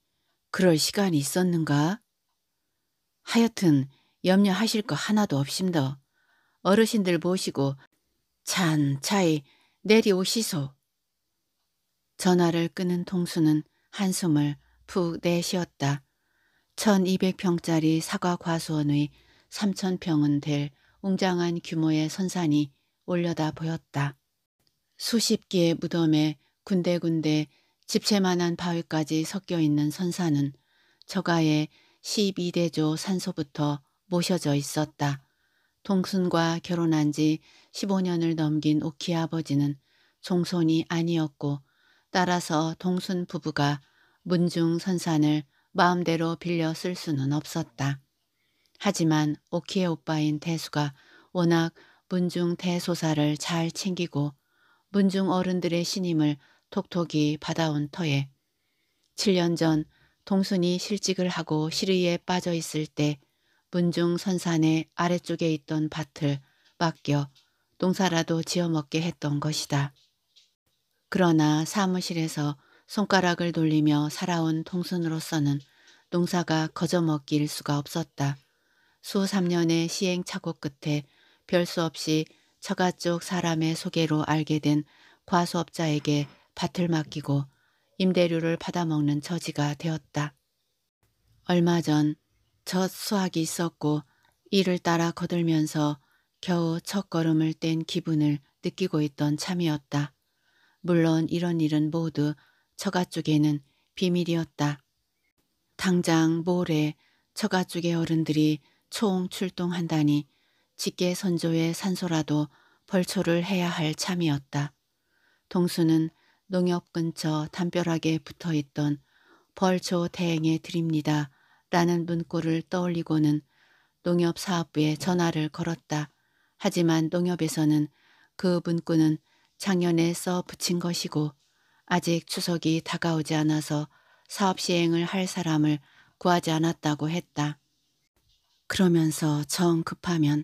그럴 시간이 있었는가? 하여튼 염려하실 거 하나도 없심더 어르신들 모시고 찬차히 내리오시소. 전화를 끄는 통수는 한숨을 푹 내쉬었다. 1200평짜리 사과 과수원의 3000평은 될 웅장한 규모의 선산이 올려다 보였다. 수십 개의 무덤에 군데군데 집채만한 바위까지 섞여 있는 선산은 저가의 12대조 산소부터 모셔져 있었다. 동순과 결혼한 지 15년을 넘긴 오키 아버지는 종손이 아니었고 따라서 동순 부부가 문중 선산을 마음대로 빌려 쓸 수는 없었다. 하지만 오키의 오빠인 대수가 워낙 문중 대소사를 잘 챙기고 문중 어른들의 신임을 톡톡이 받아온 터에 7년 전 동순이 실직을 하고 시리에 빠져 있을 때 문중 선산의 아래쪽에 있던 밭을 맡겨 농사라도 지어먹게 했던 것이다. 그러나 사무실에서 손가락을 돌리며 살아온 동순으로서는 농사가 거저먹길 수가 없었다. 수삼 년의 시행착오 끝에 별수 없이 처가 쪽 사람의 소개로 알게 된 과수업자에게 밭을 맡기고 임대료를 받아먹는 처지가 되었다. 얼마 전 첫 수확이 있었고 이를 따라 거들면서 겨우 첫 걸음을 뗀 기분을 느끼고 있던 참이었다. 물론 이런 일은 모두 처가 쪽에는 비밀이었다. 당장 모레 처가 쪽의 어른들이 총 출동한다니 직계 선조의 산소라도 벌초를 해야 할 참이었다. 동수는 농협 근처 담벼락에 붙어있던 벌초 대행에 드립니다. 라는 문구를 떠올리고는 농협사업부에 전화를 걸었다. 하지만 농협에서는 그 문구는 작년에 써 붙인 것이고 아직 추석이 다가오지 않아서 사업 시행을 할 사람을 구하지 않았다고 했다. 그러면서 정 급하면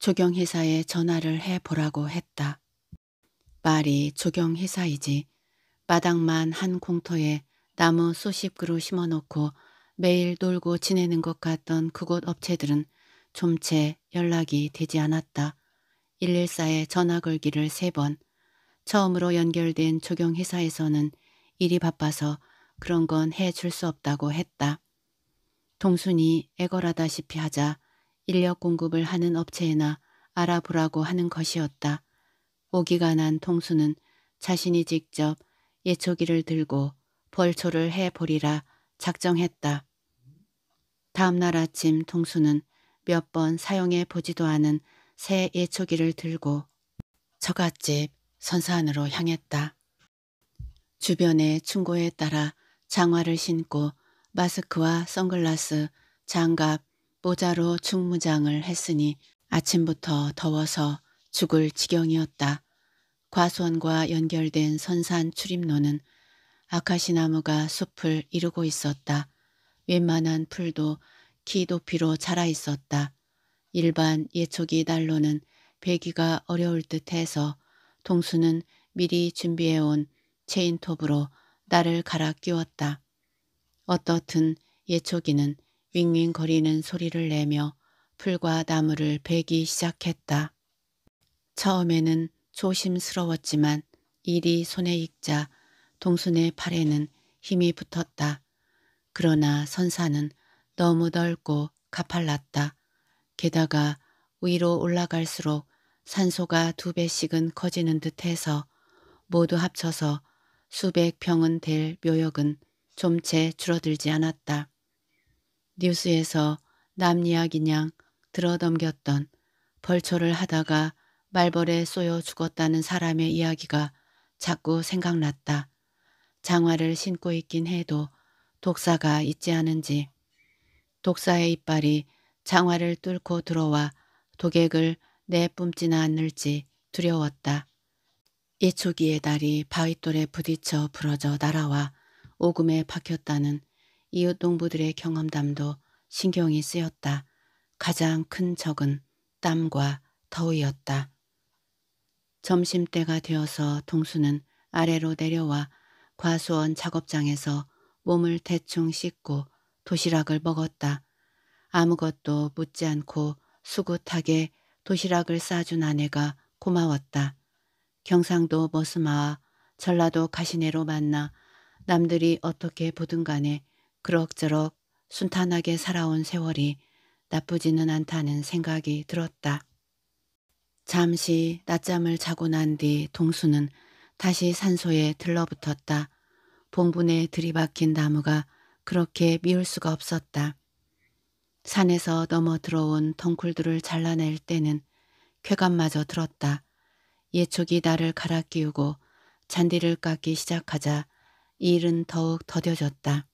조경회사에 전화를 해보라고 했다. 말이 조경회사이지 마당만 한 공터에 나무 수십 그루 심어놓고 매일 놀고 지내는 것 같던 그곳 업체들은 좀 채 연락이 되지 않았다. 114에 전화 걸기를 세 번. 처음으로 연결된 조경회사에서는 일이 바빠서 그런 건 해줄 수 없다고 했다. 동순이 애걸하다시피 하자 인력 공급을 하는 업체에나 알아보라고 하는 것이었다. 오기가 난 동순은 자신이 직접 예초기를 들고 벌초를 해보리라 작정했다. 다음날 아침 동순은 몇 번 사용해 보지도 않은 새 예초기를 들고 처갓집 선산으로 향했다. 주변의 충고에 따라 장화를 신고 마스크와 선글라스, 장갑, 모자로 충무장을 했으니 아침부터 더워서 죽을 지경이었다. 과수원과 연결된 선산 출입로는 아카시나무가 숲을 이루고 있었다. 웬만한 풀도 키 높이로 자라 있었다. 일반 예초기 난로는 배기가 어려울 듯해서 동수는 미리 준비해온 체인톱으로 나를 갈아 끼웠다. 어떻든 예초기는 윙윙거리는 소리를 내며 풀과 나무를 베기 시작했다. 처음에는 조심스러웠지만 일이 손에 익자 동순의 팔에는 힘이 붙었다. 그러나 선사는 너무 넓고 가팔랐다. 게다가 위로 올라갈수록 산소가 두 배씩은 커지는 듯해서 모두 합쳐서 수백 평은 될 묘역은 좀채 줄어들지 않았다. 뉴스에서 남 이야기냥 들어넘겼던 벌초를 하다가 말벌에 쏘여 죽었다는 사람의 이야기가 자꾸 생각났다. 장화를 신고 있긴 해도 독사가 있지 않은지. 독사의 이빨이 장화를 뚫고 들어와 독액을 내뿜지나 않을지 두려웠다. 이초기의 달이 바윗돌에 부딪혀 부러져 날아와 오금에 박혔다는 이웃 농부들의 경험담도 신경이 쓰였다. 가장 큰 적은 땀과 더위였다. 점심때가 되어서 동수는 아래로 내려와 과수원 작업장에서 몸을 대충 씻고 도시락을 먹었다. 아무것도 묻지 않고 수긋하게 도시락을 싸준 아내가 고마웠다. 경상도 머스마와 전라도 가시네로 만나 남들이 어떻게 보든 간에 그럭저럭 순탄하게 살아온 세월이 나쁘지는 않다는 생각이 들었다. 잠시 낮잠을 자고 난 뒤 동수는 다시 산소에 들러붙었다. 봉분에 들이박힌 나무가 그렇게 미울 수가 없었다. 산에서 넘어 들어온 덩굴들을 잘라낼 때는 쾌감마저 들었다. 예초기 나를 갈아 끼우고 잔디를 깎기 시작하자 일은 더욱 더뎌졌다.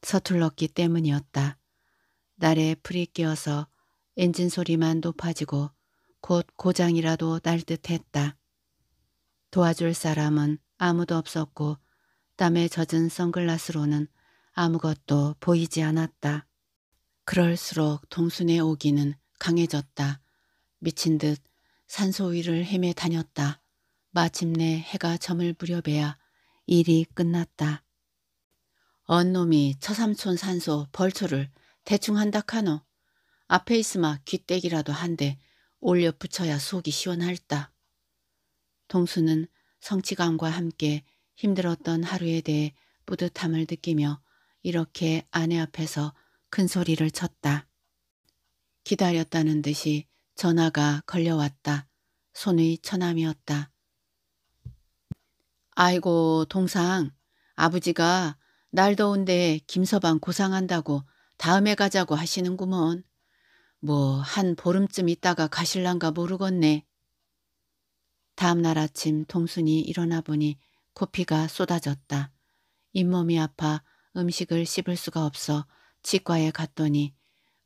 서툴렀기 때문이었다. 날에 풀이 끼어서 엔진 소리만 높아지고 곧 고장이라도 날 듯했다. 도와줄 사람은 아무도 없었고 땀에 젖은 선글라스로는 아무것도 보이지 않았다. 그럴수록 동순의 오기는 강해졌다. 미친 듯 산소 위를 헤매 다녔다. 마침내 해가 점을 부려배야 일이 끝났다. 언놈이 처삼촌 산소 벌초를 대충 한다 카노. 앞에 있으마 귀때기라도 한데 올려 붙여야 속이 시원할다. 동수는 성취감과 함께 힘들었던 하루에 대해 뿌듯함을 느끼며 이렇게 아내 앞에서 큰 소리를 쳤다. 기다렸다는 듯이 전화가 걸려왔다. 손의 천함이었다. 아이고 동상 아버지가 날 더운데 김서방 고상한다고 다음에 가자고 하시는구먼. 뭐 한 보름쯤 있다가 가실란가 모르겠네. 다음날 아침 동순이 일어나 보니 코피가 쏟아졌다. 잇몸이 아파 음식을 씹을 수가 없어 치과에 갔더니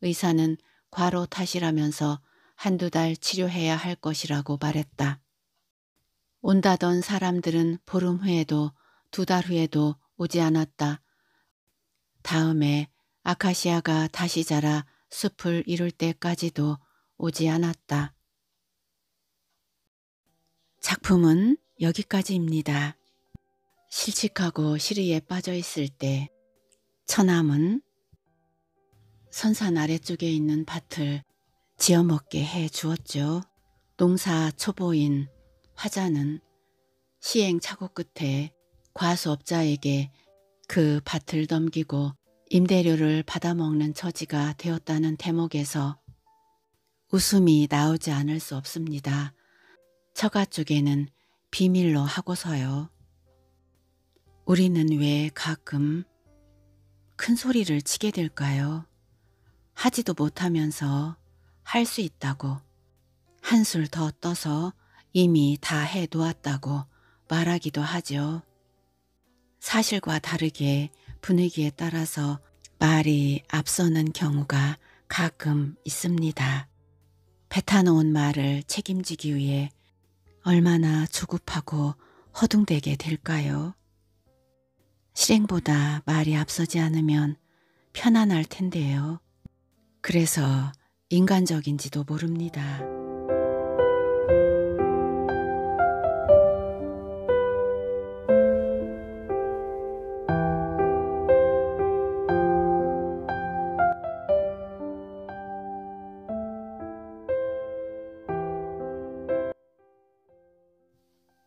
의사는 과로 탓이라면서 한두 달 치료해야 할 것이라고 말했다. 온다던 사람들은 보름 후에도 두 달 후에도 오지 않았다. 다음에 아카시아가 다시 자라 숲을 이룰 때까지도 오지 않았다. 작품은 여기까지입니다. 실직하고 시리에 빠져 있을 때 처남은 선산 아래쪽에 있는 밭을 지어먹게 해 주었죠. 농사 초보인 화자는 시행착오 끝에 과수업자에게 그 밭을 넘기고 임대료를 받아먹는 처지가 되었다는 대목에서 웃음이 나오지 않을 수 없습니다. 처가 쪽에는 비밀로 하고서요. 우리는 왜 가끔 큰 소리를 치게 될까요? 하지도 못하면서 할 수 있다고 한술 더 떠서 이미 다 해놓았다고 말하기도 하죠. 사실과 다르게 분위기에 따라서 말이 앞서는 경우가 가끔 있습니다. 뱉어놓은 말을 책임지기 위해 얼마나 조급하고 허둥대게 될까요? 실행보다 말이 앞서지 않으면 편안할 텐데요. 그래서 인간적인지도 모릅니다.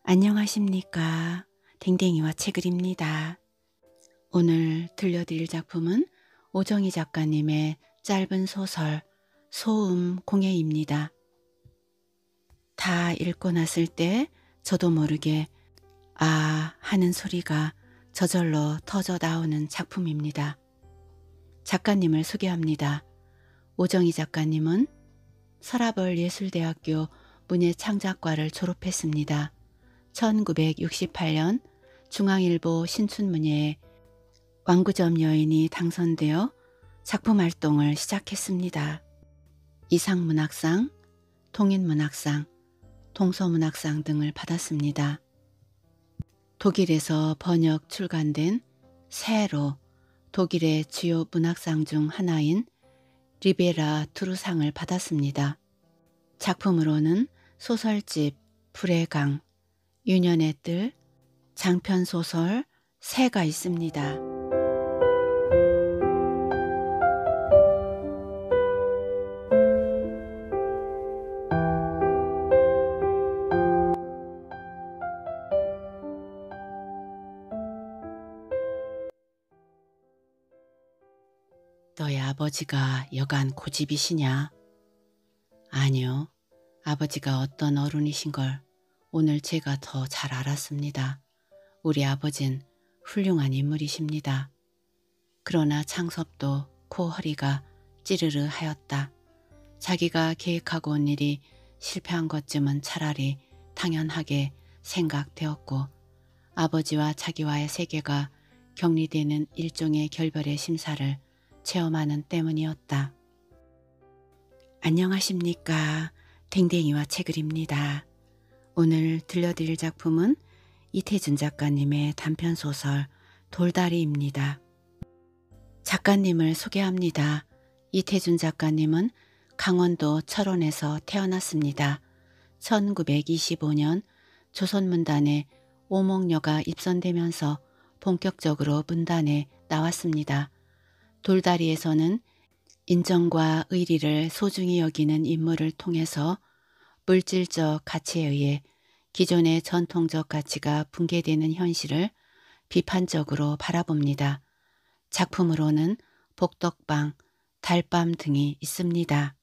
안녕하십니까. 댕댕이와 책을입니다. 오늘 들려드릴 작품은 오정희 작가님의 짧은 소설 소음 공예입니다. 다 읽고 났을 때 저도 모르게 아 하는 소리가 저절로 터져 나오는 작품입니다. 작가님을 소개합니다. 오정희 작가님은 서라벌 예술대학교 문예창작과를 졸업했습니다. 1968년 중앙일보 신춘문예에 왕구점 여인이 당선되어 작품 활동을 시작했습니다. 이상문학상, 통인문학상 동서문학상 등을 받았습니다. 독일에서 번역 출간된 새로 독일의 주요 문학상 중 하나인 리베라 투르상을 받았습니다. 작품으로는 소설집 불의 강, 유년의 뜰 장편 소설 새가 있습니다. 너의 아버지가 여간 고집이시냐? 아니요. 아버지가 어떤 어른이신 걸 오늘 제가 더 잘 알았습니다. 우리 아버진 훌륭한 인물이십니다. 그러나 창섭도 코허리가 찌르르 하였다. 자기가 계획하고 온 일이 실패한 것쯤은 차라리 당연하게 생각되었고 아버지와 자기와의 세계가 격리되는 일종의 결별의 심사를 체험하는 때문이었다. 안녕하십니까. 댕댕이와 채글입니다. 오늘 들려드릴 작품은 이태준 작가님의 단편소설 돌다리입니다. 작가님을 소개합니다. 이태준 작가님은 강원도 철원에서 태어났습니다. 1925년 조선문단에 오목녀가 입선되면서 본격적으로 문단에 나왔습니다. 돌다리에서는 인정과 의리를 소중히 여기는 인물을 통해서 물질적 가치에 의해 기존의 전통적 가치가 붕괴되는 현실을 비판적으로 바라봅니다. 작품으로는 복덕방, 달밤 등이 있습니다.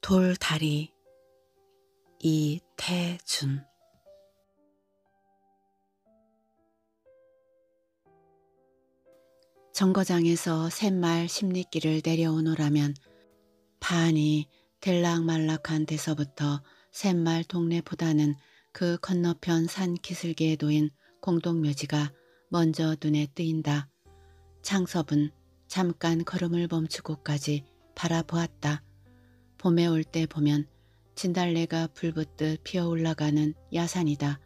돌다리 이태준 정거장에서 샘말 십리길을 내려오노라면 반이 들락말락한 데서부터 샘말 동네보다는 그 건너편 산 기슭에 놓인 공동묘지가 먼저 눈에 띄인다 창섭은 잠깐 걸음을 멈추고까지 바라보았다. 봄에 올 때 보면 진달래가 불붙듯 피어올라가는 야산이다.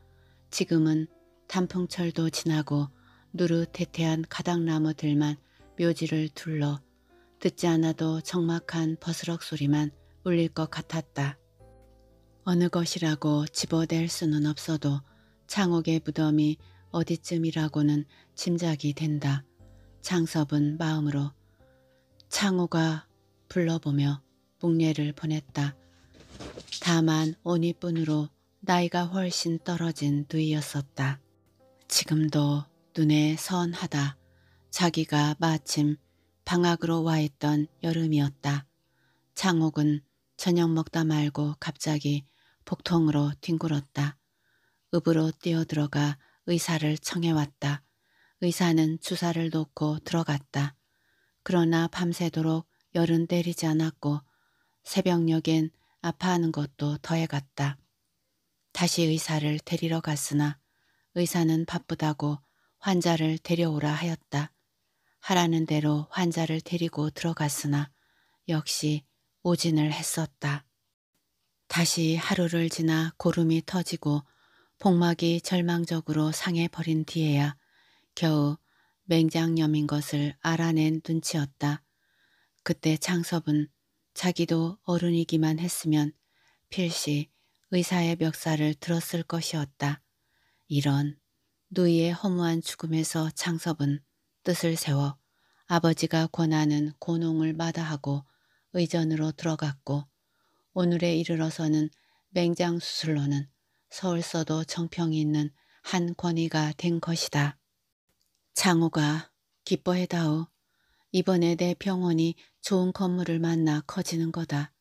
지금은 단풍철도 지나고 누르태태한 가닥나무들만 묘지를 둘러 듣지 않아도 적막한 버스럭 소리만 울릴 것 같았다. 어느 것이라고 집어댈 수는 없어도 창옥의 무덤이 어디쯤이라고는 짐작이 된다. 창섭은 마음으로 창호가 불러보며 묵례를 보냈다. 다만 온이뿐으로 나이가 훨씬 떨어진 누이였었다. 지금도 눈에 선하다. 자기가 마침 방학으로 와 있던 여름이었다. 창옥은 저녁 먹다 말고 갑자기 복통으로 뒹굴었다. 읍으로 뛰어들어가 의사를 청해왔다. 의사는 주사를 놓고 들어갔다. 그러나 밤새도록 열은 때리지 않았고 새벽녘엔 아파하는 것도 더해갔다. 다시 의사를 데리러 갔으나 의사는 바쁘다고 환자를 데려오라 하였다. 하라는 대로 환자를 데리고 들어갔으나 역시 오진을 했었다. 다시 하루를 지나 고름이 터지고 복막이 절망적으로 상해버린 뒤에야 겨우 맹장염인 것을 알아낸 눈치였다. 그때 창섭은 자기도 어른이기만 했으면 필시 의사의 멱살을 들었을 것이었다. 이런 누이의 허무한 죽음에서 창섭은 뜻을 세워 아버지가 권하는 고농을 마다하고 의전으로 들어갔고 오늘에 이르러서는 맹장수술로는 서울서도 정평이 있는 한 권위가 된 것이다. 장호가 기뻐해다오. 이번에 내 병원이 좋은 건물을 만나 커지는 거다.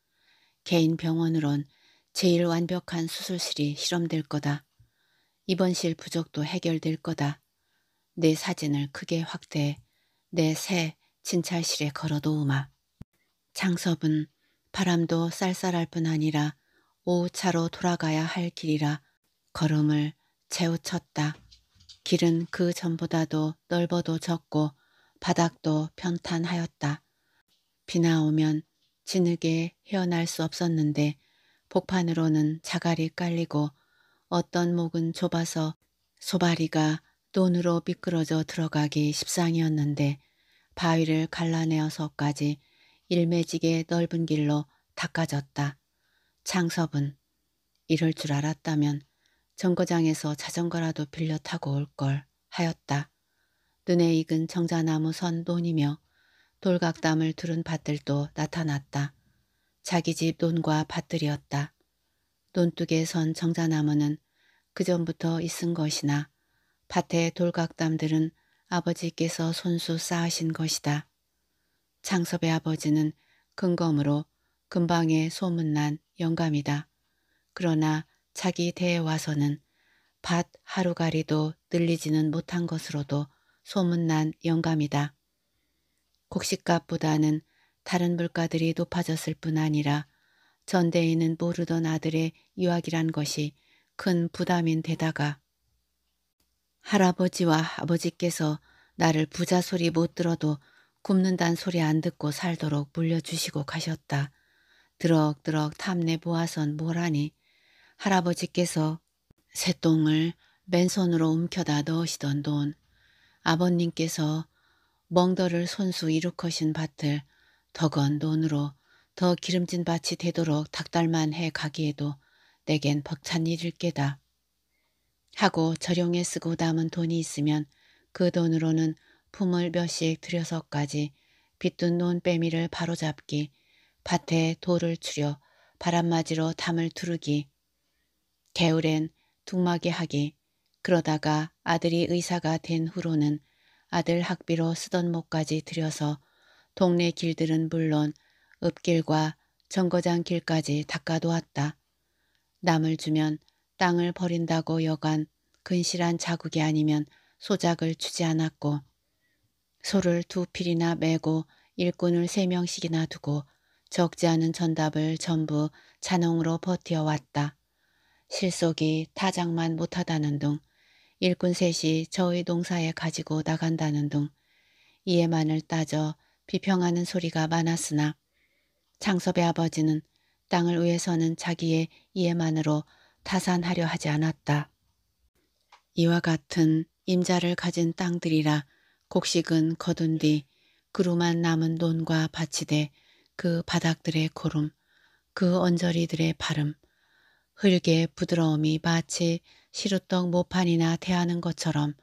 개인 병원으론 제일 완벽한 수술실이 실험될 거다. 이번 실 부족도 해결될 거다. 내 사진을 크게 확대해 내 새 진찰실에 걸어놓으마. 장섭은 바람도 쌀쌀할 뿐 아니라 오차로 후 돌아가야 할 길이라 걸음을 재우쳤다. 길은 그 전보다도 넓어도 적고 바닥도 편탄하였다. 비나 오면 진흙에 헤어날 수 없었는데 복판으로는 자갈이 깔리고 어떤 목은 좁아서 소바리가 돈으로 미끄러져 들어가기 십상이었는데 바위를 갈라내어서까지 일매지게 넓은 길로 닦아졌다. 창섭은 이럴 줄 알았다면 정거장에서 자전거라도 빌려 타고 올 걸 하였다. 눈에 익은 정자나무 선 논이며 돌각담을 두른 밭들도 나타났다. 자기 집 논과 밭들이었다. 논둑에 선 정자나무는 그전부터 있은 것이나 밭의 돌각담들은 아버지께서 손수 쌓으신 것이다. 창섭의 아버지는 근검으로 금방에 소문난 영감이다. 그러나 자기 대에 와서는 밭 하루가리도 늘리지는 못한 것으로도 소문난 영감이다. 곡식값보다는 다른 물가들이 높아졌을 뿐 아니라 전대인는 모르던 아들의 유학이란 것이 큰 부담인 데다가 할아버지와 아버지께서 나를 부자 소리 못 들어도 굶는단 소리 안 듣고 살도록 물려주시고 가셨다. 드럭드럭 탐내 보아선 뭐라니 할아버지께서 새똥을 맨손으로 움켜다 넣으시던 돈 아버님께서 멍더를 손수 이룩커신 밭을 덕은 돈으로 더 기름진 밭이 되도록 닭달만 해 가기에도 내겐 벅찬 일일 게다. 하고 절용에 쓰고 남은 돈이 있으면 그 돈으로는 품을 몇씩 들여서까지 빗둔 논빼미를 바로잡기, 밭에 돌을 추려 바람맞이로 담을 두르기, 개울엔 둥막이 하기, 그러다가 아들이 의사가 된 후로는 아들 학비로 쓰던 목까지 들여서 동네 길들은 물론 읍길과 정거장 길까지 닦아두었다 남을 주면 땅을 버린다고 여간 근실한 자국이 아니면 소작을 주지 않았고 소를 두 필이나 메고 일꾼을 세 명씩이나 두고 적지 않은 전답을 전부 잔홍으로 버텨왔다. 실속이 타작만 못하다는 둥 일꾼 셋이 저의 농사에 가지고 나간다는 둥 이에만을 따져 비평하는 소리가 많았으나 창섭의 아버지는 땅을 위해서는 자기의 이해만으로 타산하려 하지 않았다. 이와 같은 임자를 가진 땅들이라 곡식은 거둔 뒤 그루만 남은 논과 밭이되 그 바닥들의 고름, 그 언저리들의 발음, 흙의 부드러움이 마치 시루떡 모판이나 대하는 것처럼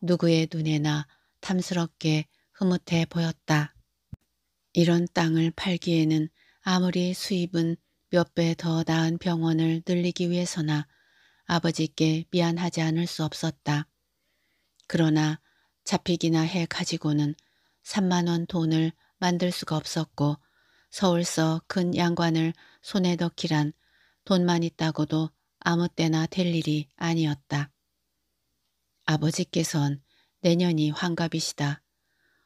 누구의 눈에나 탐스럽게 흐뭇해 보였다. 이런 땅을 팔기에는 아무리 수입은 몇 배 더 나은 병원을 늘리기 위해서나 아버지께 미안하지 않을 수 없었다. 그러나 잡히기나 해 가지고는 3만원 돈을 만들 수가 없었고 서울서 큰 양관을 손에 넣기란 돈만 있다고도 아무 때나 될 일이 아니었다. 아버지께선 내년이 환갑이시다.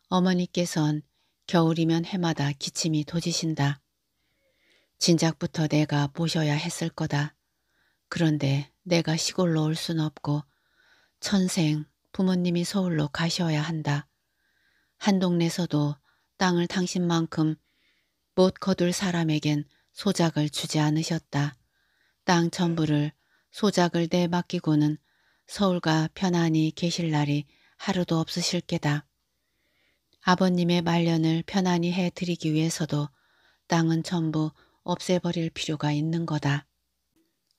어머니께선 겨울이면 해마다 기침이 도지신다. 진작부터 내가 보셔야 했을 거다. 그런데 내가 시골로 올 순 없고 천생 부모님이 서울로 가셔야 한다. 한 동네서도 땅을 당신만큼 못 거둘 사람에겐 소작을 주지 않으셨다. 땅 전부를 소작을 내맡기고는 서울과 편안히 계실 날이 하루도 없으실 게다. 아버님의 말년을 편안히 해드리기 위해서도 땅은 전부 없애버릴 필요가 있는 거다.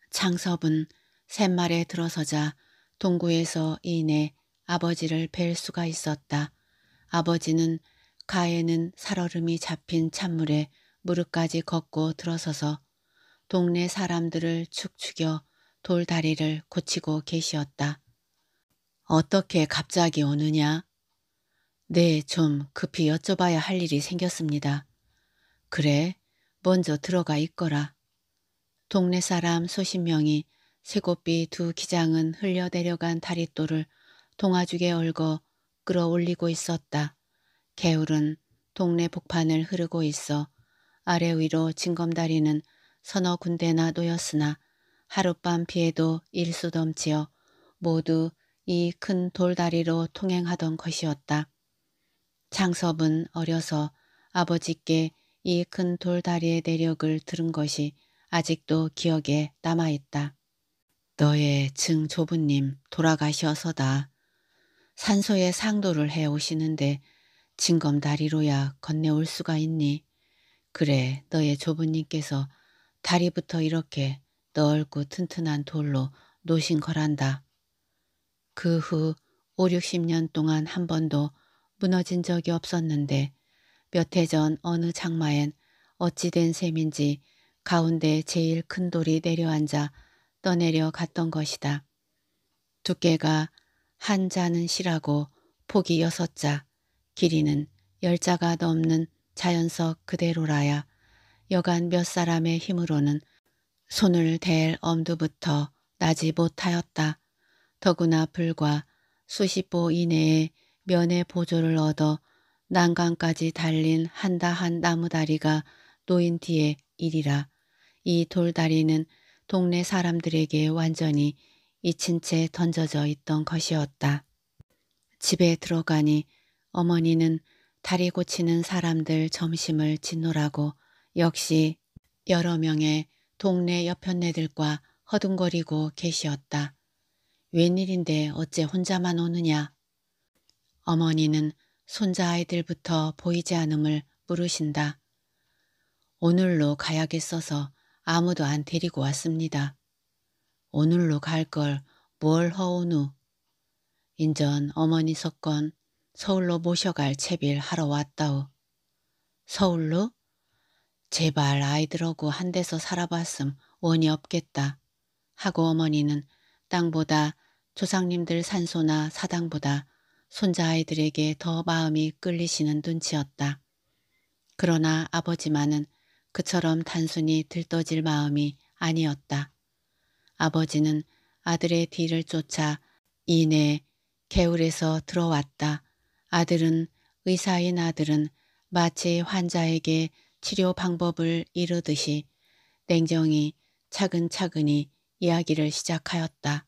창섭은 샘말에 들어서자 동구에서 이내 아버지를 뵐 수가 있었다. 아버지는 가에는 살얼음이 잡힌 찬물에 무릎까지 걷고 들어서서 동네 사람들을 축축여 돌다리를 고치고 계시었다. 어떻게 갑자기 오느냐? 네, 좀 급히 여쭤봐야 할 일이 생겼습니다. 그래, 먼저 들어가 있거라. 동네 사람 수십 명이 쇠고삐 두 기장은 흘려 내려간 다리돌을 동아죽에 얽어 끌어올리고 있었다. 개울은 동네 복판을 흐르고 있어 아래 위로 징검다리는 서너 군데나 놓였으나 하룻밤 피해도 일수덤치어 모두 이 큰 돌다리로 통행하던 것이었다. 장섭은 어려서 아버지께 이 큰 돌다리의 내력을 들은 것이 아직도 기억에 남아있다. 너의 증 조부님 돌아가셔서다. 산소에 상도를 해오시는데 징검다리로야 건네올 수가 있니? 그래 너의 조부님께서 다리부터 이렇게 넓고 튼튼한 돌로 노신 거란다. 그 후 5, 60년 동안 한 번도 무너진 적이 없었는데 몇 해 전 어느 장마엔 어찌된 셈인지 가운데 제일 큰 돌이 내려앉아 떠내려 갔던 것이다. 두께가 한 자는 실하고 폭이 여섯 자, 길이는 열 자가 넘는 자연석 그대로라야 여간 몇 사람의 힘으로는 손을 댈 엄두부터 나지 못하였다. 더구나 불과 수십 보 이내에 면의 보조를 얻어 난간까지 달린 한다한 나무다리가 놓인 뒤에 이리라. 이 돌다리는 동네 사람들에게 완전히 잊힌 채 던져져 있던 것이었다. 집에 들어가니 어머니는 다리 고치는 사람들 점심을 짓노라고 역시 여러 명의 동네 옆편네들과 허둥거리고 계시었다. 웬일인데 어째 혼자만 오느냐. 어머니는 손자 아이들부터 보이지 않음을 물으신다. 오늘로 가야겠어서 아무도 안 데리고 왔습니다. 오늘로 갈 걸 뭘 허오누. 인전 어머니 석건 서울로 모셔갈 채비를 하러 왔다오. 서울로? 제발 아이들하고 한 데서 살아봤음 원이 없겠다. 하고 어머니는 땅보다 조상님들 산소나 사당보다 손자 아이들에게 더 마음이 끌리시는 눈치였다. 그러나 아버지만은 그처럼 단순히 들떠질 마음이 아니었다. 아버지는 아들의 뒤를 쫓아 이내 개울에서 들어왔다. 아들은 의사인 아들은 마치 환자에게 치료 방법을 이르듯이 냉정히 차근차근히 이야기를 시작하였다.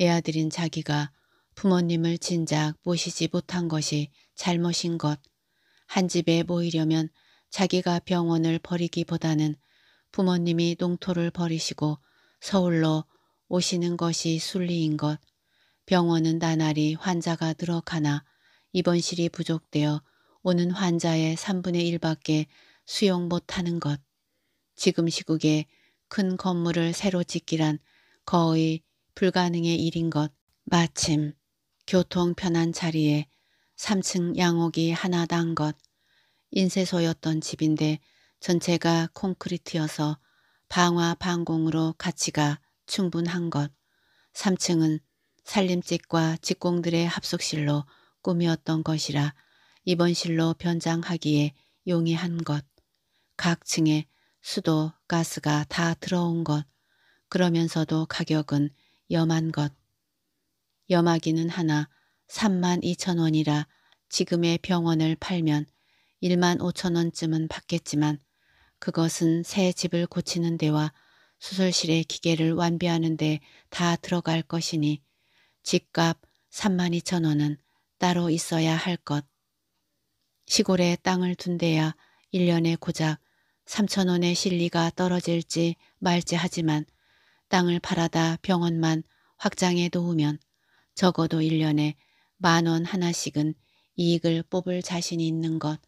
애아들인 자기가 부모님을 진작 모시지 못한 것이 잘못인 것. 한 집에 모이려면 자기가 병원을 버리기보다는 부모님이 농토를 버리시고 서울로 오시는 것이 순리인 것. 병원은 나날이 환자가 늘어가나 입원실이 부족되어 오는 환자의 3분의 1밖에 수용 못하는 것. 지금 시국에 큰 건물을 새로 짓기란 거의 불가능의 일인 것. 마침 교통 편한 자리에 3층 양옥이 하나단 것 인쇄소였던 집인데 전체가 콘크리트여서 방화 방공으로 가치가 충분한 것 3층은 살림집과 직공들의 합숙실로 꾸미었던 것이라 입원실로 변장하기에 용이한 것, 각 층에 수도, 가스가 다 들어온 것, 그러면서도 가격은 염한 것, 염화기는 하나 3만 2천 원이라 지금의 병원을 팔면 1만 5천 원쯤은 받겠지만 그것은 새 집을 고치는 데와 수술실의 기계를 완비하는 데 다 들어갈 것이니 집값 3만 2천 원은 따로 있어야 할 것. 시골에 땅을 둔 데야 1년에 고작 3천 원의 실리가 떨어질지 말지 하지만 땅을 팔아다 병원만 확장해 놓으면 적어도 1년에 만 원 하나씩은 이익을 뽑을 자신이 있는 것.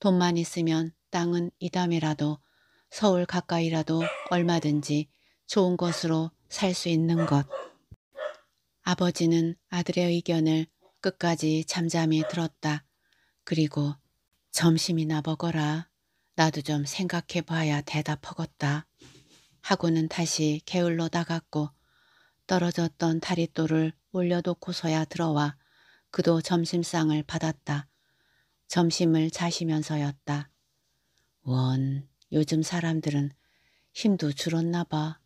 돈만 있으면 땅은 이담이라도 서울 가까이라도 얼마든지 좋은 것으로 살 수 있는 것. 아버지는 아들의 의견을 끝까지 잠잠히 들었다. 그리고 점심이나 먹어라. 나도 좀 생각해 봐야 대답퍼겄다 하고는 다시 게을러 나갔고 떨어졌던 다리돌을 올려놓고서야 들어와 그도 점심상을 받았다. 점심을 자시면서였다. 원, 요즘 사람들은 힘도 줄었나 봐.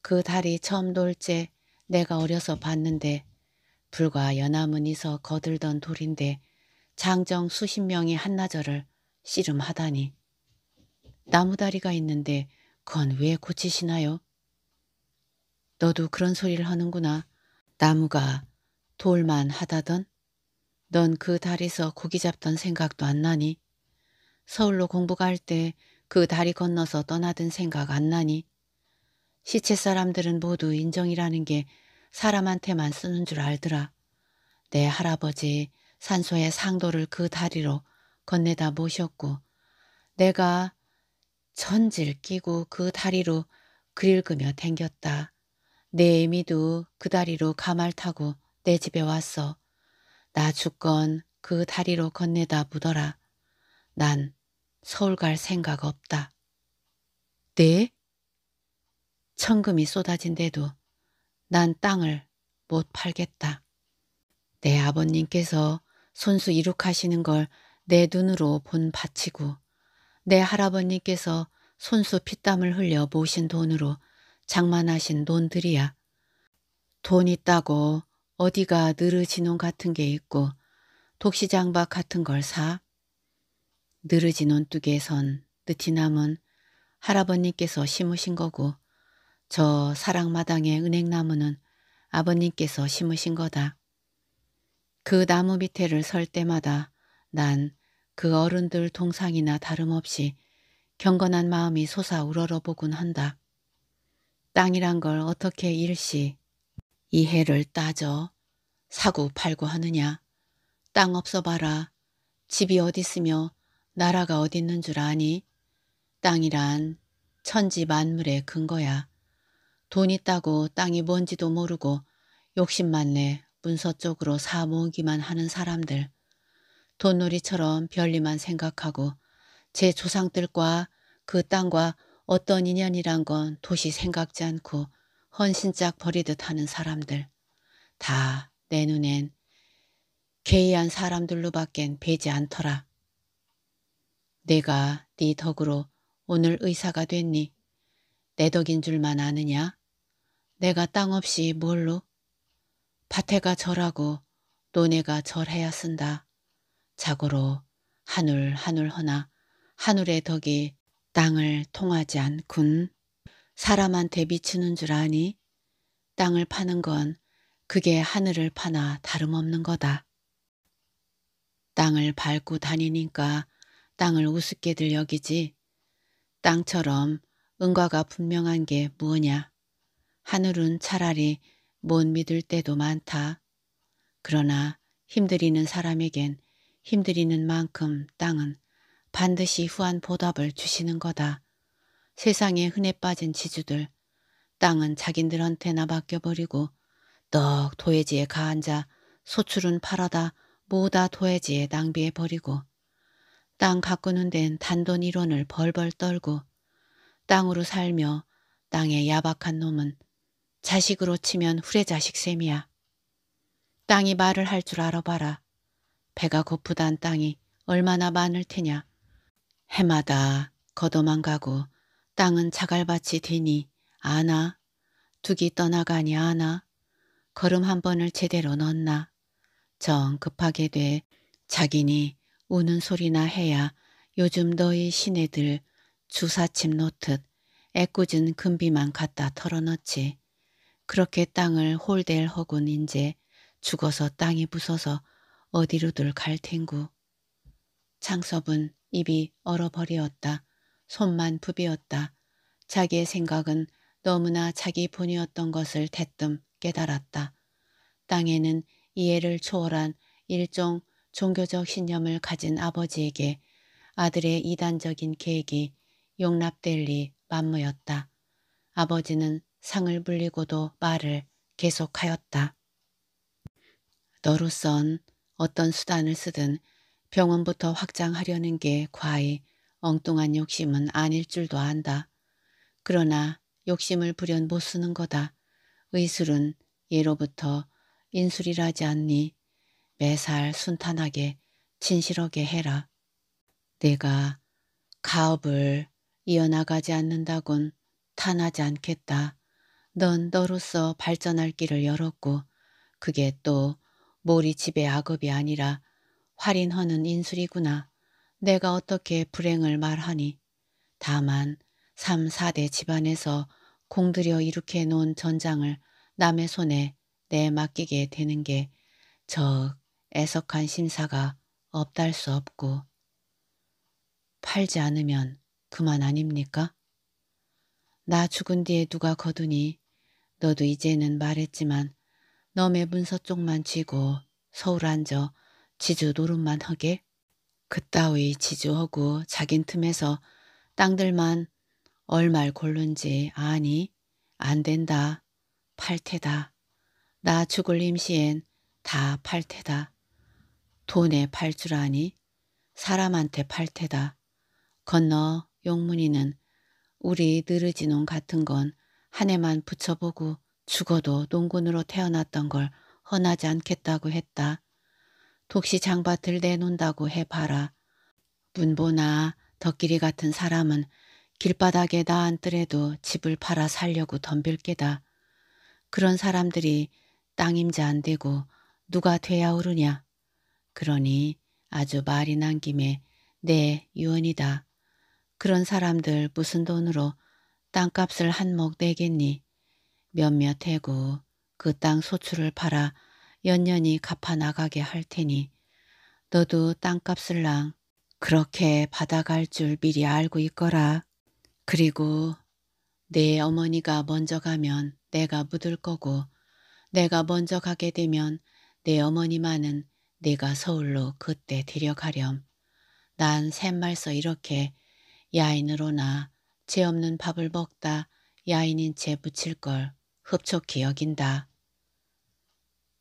그 다리 처음 돌째 내가 어려서 봤는데 불과 연화문이서 거들던 돌인데 장정 수십 명이 한나절을 씨름하다니. 나무다리가 있는데 그건 왜 고치시나요? 너도 그런 소리를 하는구나. 나무가 돌만 하다던. 넌 그 다리서 고기 잡던 생각도 안 나니. 서울로 공부 갈 때 그 다리 건너서 떠나던 생각 안 나니. 시체 사람들은 모두 인정이라는 게 사람한테만 쓰는 줄 알더라. 내 할아버지 산소의 상도를 그 다리로 건네다 모셨고 내가 전질 끼고 그 다리로 그 읽으며 댕겼다. 내 애미도 그 다리로 가말 타고 내 집에 왔어. 나 죽건 그 다리로 건네다 묻어라. 난 서울 갈 생각 없다. 네? 천금이 쏟아진대도난 땅을 못 팔겠다. 내 아버님께서 손수 이룩하시는 걸 내 눈으로 본 바치고 내 할아버님께서 손수 피땀을 흘려 모신 돈으로 장만하신 논들이야돈 있다고 어디가 느르지논 같은 게 있고 독시장박 같은 걸 사? 느르지논 뚝에선 느티나무는 할아버님께서 심으신 거고 저 사랑마당의 은행나무는 아버님께서 심으신 거다. 그 나무 밑에를 설 때마다 난 그 어른들 동상이나 다름없이 경건한 마음이 솟아 우러러보곤 한다. 땅이란 걸 어떻게 일시 이해를 따져 사고 팔고 하느냐. 땅 없어 봐라. 집이 어디있으며 나라가 어디 있는 줄 아니. 땅이란 천지 만물의 근거야. 돈 있다고 땅이 뭔지도 모르고 욕심만 내 문서 쪽으로 사 모으기만 하는 사람들. 돈놀이처럼 별리만 생각하고 제 조상들과 그 땅과 어떤 인연이란 건 도시 생각지 않고 헌신짝 버리듯 하는 사람들. 다 내 눈엔 괴이한 사람들로밖엔 배지 않더라. 내가 네 덕으로 오늘 의사가 됐니? 내 덕인 줄만 아느냐? 내가 땅 없이 뭘로? 밭에가 절하고 논에가 절해야 쓴다. 자고로 하늘 하늘 허나 하늘의 덕이 땅을 통하지 않군. 사람한테 미치는 줄 아니? 땅을 파는 건 그게 하늘을 파나 다름없는 거다. 땅을 밟고 다니니까 땅을 우습게들 여기지. 땅처럼 은과가 분명한 게 뭐냐. 하늘은 차라리 못 믿을 때도 많다. 그러나 힘들이는 사람에겐 힘들이는 만큼 땅은 반드시 후한 보답을 주시는 거다. 세상에 흔해 빠진 지주들, 땅은 자기들한테나 맡겨버리고 떡 도해지에 가앉아 소출은 팔아다 모다 도해지에 낭비해버리고 땅 가꾸는 데는 단돈 이론을 벌벌 떨고 땅으로 살며 땅의 야박한 놈은 자식으로 치면 후레자식 셈이야. 땅이 말을 할 줄 알아봐라. 배가 고프단 땅이 얼마나 많을 테냐. 해마다 걷어만 가고 땅은 자갈밭이 되니 아나 두기 떠나가니 아나 걸음 한 번을 제대로 넣었나 정 급하게 돼 자기니 우는 소리나 해야 요즘 너희 시내들 주사침 놓듯 애꿎은 금비만 갖다 털어넣지 그렇게 땅을 홀댈 허군 인제 죽어서 땅이 부서서 어디로들 갈 텐구. 창섭은 입이 얼어버리었다. 손만 부비었다. 자기의 생각은 너무나 자기 본이었던 것을 대뜸 깨달았다. 땅에는 이해를 초월한 일종 종교적 신념을 가진 아버지에게 아들의 이단적인 계획이 용납될 리 만무였다. 아버지는 상을 물리고도 말을 계속하였다. 너로선 어떤 수단을 쓰든 병원부터 확장하려는 게 과히 엉뚱한 욕심은 아닐 줄도 안다. 그러나 욕심을 불연 못 쓰는 거다. 의술은 예로부터 인술이라지 않니 매살 순탄하게 진실하게 해라. 내가 가업을 이어나가지 않는다곤 탄하지 않겠다. 넌 너로서 발전할 길을 열었고 그게 또 몰이 집의 악업이 아니라 활인허는 인술이구나. 내가 어떻게 불행을 말하니. 다만 3, 4대 집안에서 공들여 이렇게 놓은 전장을 남의 손에 내맡기게 되는 게 저 애석한 심사가 없달 수 없고 팔지 않으면 그만 아닙니까? 나 죽은 뒤에 누가 거두니 너도 이제는 말했지만 너의 문서 쪽만 쥐고 서울 앉아 지주 노릇만 하게 그따위 지주하고 자긴 틈에서 땅들만 얼말 골른지 아니 안 된다 팔테다 나 죽을 임시엔 다 팔테다 돈에 팔 줄 아니 사람한테 팔테다 건너 용문이는 우리 느르지농 같은 건 한 해만 붙여보고 죽어도 농군으로 태어났던 걸 헌하지 않겠다고 했다. 혹시 장밭을 내놓는다고 해봐라. 문보나 덕길이 같은 사람은 길바닥에 나앉더라도 집을 팔아 살려고 덤빌 게다. 그런 사람들이 땅임자 안 되고 누가 돼야 오르냐. 그러니 아주 말이 난 김에 내 네, 유언이다. 그런 사람들 무슨 돈으로 땅값을 한 몫 내겠니. 몇몇 해고 그 땅 소출을 팔아 연년이 갚아 나가게 할 테니 너도 땅값을랑 그렇게 받아갈 줄 미리 알고 있거라. 그리고 내 어머니가 먼저 가면 내가 묻을 거고 내가 먼저 가게 되면 내 어머니만은 내가 서울로 그때 데려가렴. 난 샘말서 이렇게 야인으로나 죄 없는 밥을 먹다 야인인 채 묻힐 걸 흡족히 여긴다.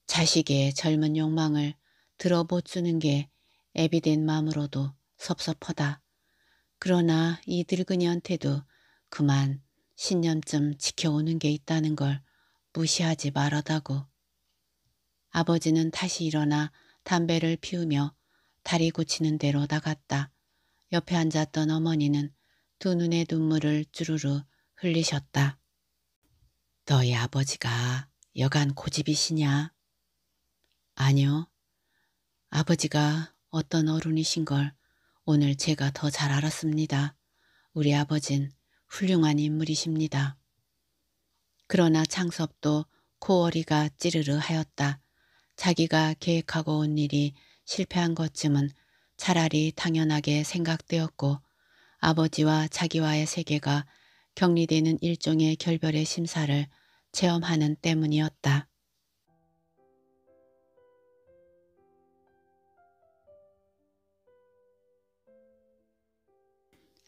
자식의 젊은 욕망을 들어보주는 게 애비된 마음으로도 섭섭하다. 그러나 이 늙은이한테도 그만 신념쯤 지켜오는 게 있다는 걸 무시하지 말아다고. 아버지는 다시 일어나 담배를 피우며 다리 고치는 대로 나갔다. 옆에 앉았던 어머니는 두 눈의 눈물을 주르르 흘리셨다. 너희 아버지가 여간 고집이시냐? 아니요. 아버지가 어떤 어른이신 걸 오늘 제가 더 잘 알았습니다. 우리 아버진 훌륭한 인물이십니다. 그러나 창섭도 코어리가 찌르르 하였다. 자기가 계획하고 온 일이 실패한 것쯤은 차라리 당연하게 생각되었고 아버지와 자기와의 세계가 격리되는 일종의 결별의 심사를 체험하는 때문이었다.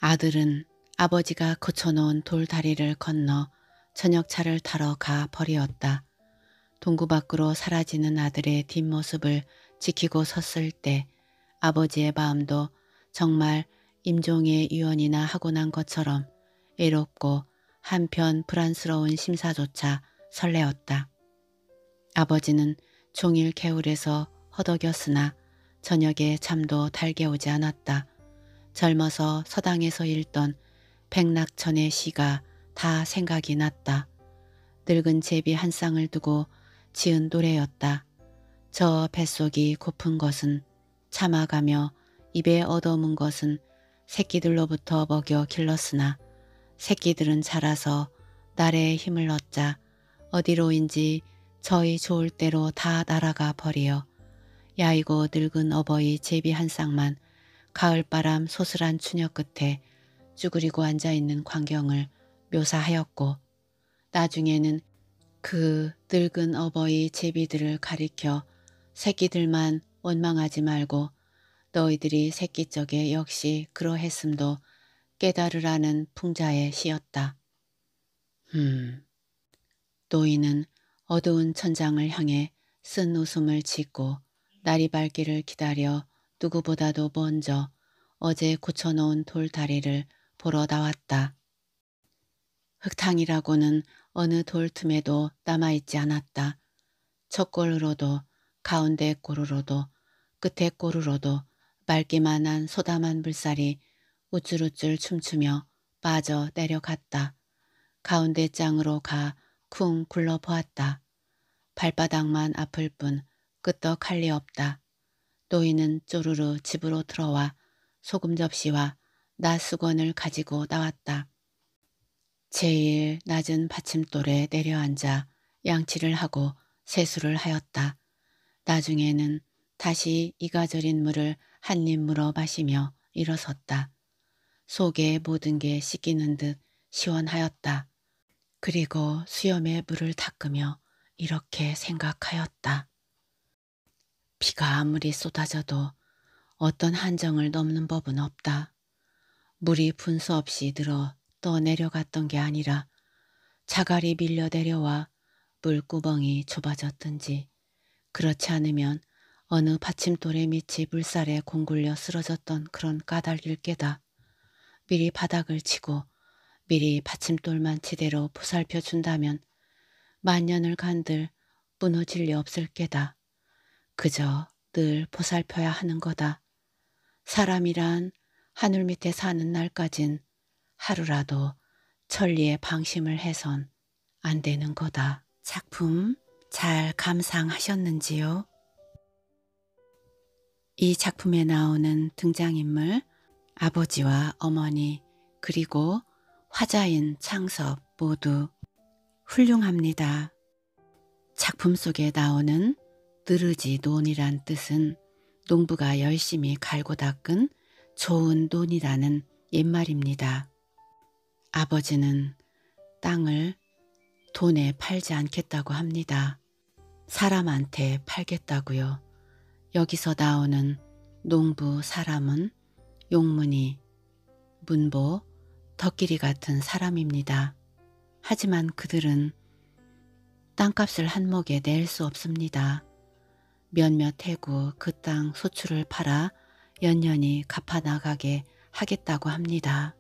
아들은 아버지가 거쳐놓은 돌다리를 건너 저녁차를 타러 가 버리었다. 동구 밖으로 사라지는 아들의 뒷모습을 지키고 섰을 때 아버지의 마음도 정말 임종의 유언이나 하고 난 것처럼 애롭고 한편 불안스러운 심사조차 설레었다. 아버지는 종일 개울에서 허덕였으나 저녁에 잠도 달게 오지 않았다. 젊어서 서당에서 읽던 백낙천의 시가 다 생각이 났다. 늙은 제비 한 쌍을 두고 지은 노래였다. 저 뱃속이 고픈 것은 참아가며 입에 얻어문 것은 새끼들로부터 먹여 길렀으나 새끼들은 자라서 날의 힘을 얻자 어디로인지 저희 좋을 대로 다 날아가 버리어 야이고 늙은 어버이 제비 한 쌍만 가을바람 소슬한 추녀 끝에 쭈그리고 앉아있는 광경을 묘사하였고 나중에는 그 늙은 어버이 제비들을 가리켜 새끼들만 원망하지 말고 너희들이 새끼 적에 역시 그러했음도 깨달으라는 풍자의 시였다. 음. 노인은 어두운 천장을 향해 쓴 웃음을 짓고 날이 밝기를 기다려 누구보다도 먼저 어제 고쳐놓은 돌다리를 보러 나왔다. 흙탕이라고는 어느 돌 틈에도 남아있지 않았다. 첫 골으로도 가운데 골으로도 끝에 골으로도 맑기만 한 소담한 물살이 우쭐우쭐 춤추며 빠져 내려갔다. 가운데 짱으로 가 쿵 굴러보았다. 발바닥만 아플 뿐 끄떡할 리 없다. 노인은 쪼르르 집으로 들어와 소금 접시와 나수건을 가지고 나왔다. 제일 낮은 받침돌에 내려앉아 양치를 하고 세수를 하였다. 나중에는 다시 이가 절인 물을 한 입 물어 마시며 일어섰다. 속에 모든 게 씻기는 듯 시원하였다. 그리고 수염에 물을 닦으며 이렇게 생각하였다. 비가 아무리 쏟아져도 어떤 한정을 넘는 법은 없다. 물이 분수 없이 늘어 떠내려갔던 게 아니라 자갈이 밀려 내려와 물구멍이 좁아졌든지 그렇지 않으면 어느 받침돌에 밑이 물살에 공굴려 쓰러졌던 그런 까닭일 깨다. 미리 바닥을 치고 미리 받침돌만 제대로 보살펴 준다면 만년을 간들 무너질 리 없을 깨다. 그저 늘 보살펴야 하는 거다. 사람이란 하늘 밑에 사는 날까진 하루라도 천리의 방심을 해선 안 되는 거다. 작품 잘 감상하셨는지요? 이 작품에 나오는 등장인물 아버지와 어머니 그리고 화자인 창섭 모두 훌륭합니다. 작품 속에 나오는 느르지 논이란 뜻은 농부가 열심히 갈고 닦은 좋은 논이라는 옛말입니다. 아버지는 땅을 돈에 팔지 않겠다고 합니다. 사람한테 팔겠다고요. 여기서 나오는 농부 사람은 용문이, 문보, 덕끼리 같은 사람입니다. 하지만 그들은 땅값을 한몫에 낼 수 없습니다. 몇몇 해구 그 땅 소출을 팔아 연년이 갚아나가게 하겠다고 합니다.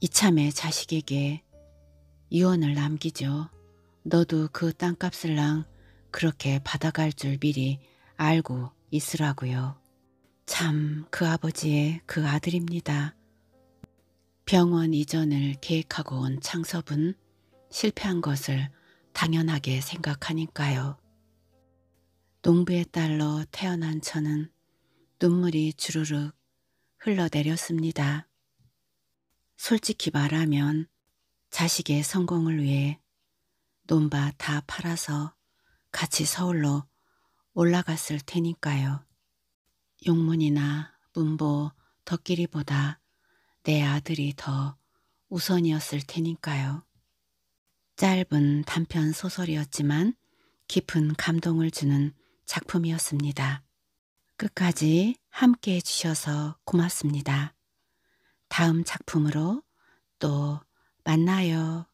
이참에 자식에게 유언을 남기죠. 너도 그 땅값을랑 그렇게 받아갈 줄 미리 알고 있으라고요. 참 그 아버지의 그 아들입니다. 병원 이전을 계획하고 온 창섭은 실패한 것을 당연하게 생각하니까요. 농부의 딸로 태어난 저는 눈물이 주르륵 흘러내렸습니다. 솔직히 말하면 자식의 성공을 위해 논밭 다 팔아서 같이 서울로 올라갔을 테니까요. 용문이나 문보, 덕끼리보다 내 아들이 더 우선이었을 테니까요. 짧은 단편 소설이었지만 깊은 감동을 주는 작품이었습니다. 끝까지 함께 해주셔서 고맙습니다. 다음 작품으로 또 만나요.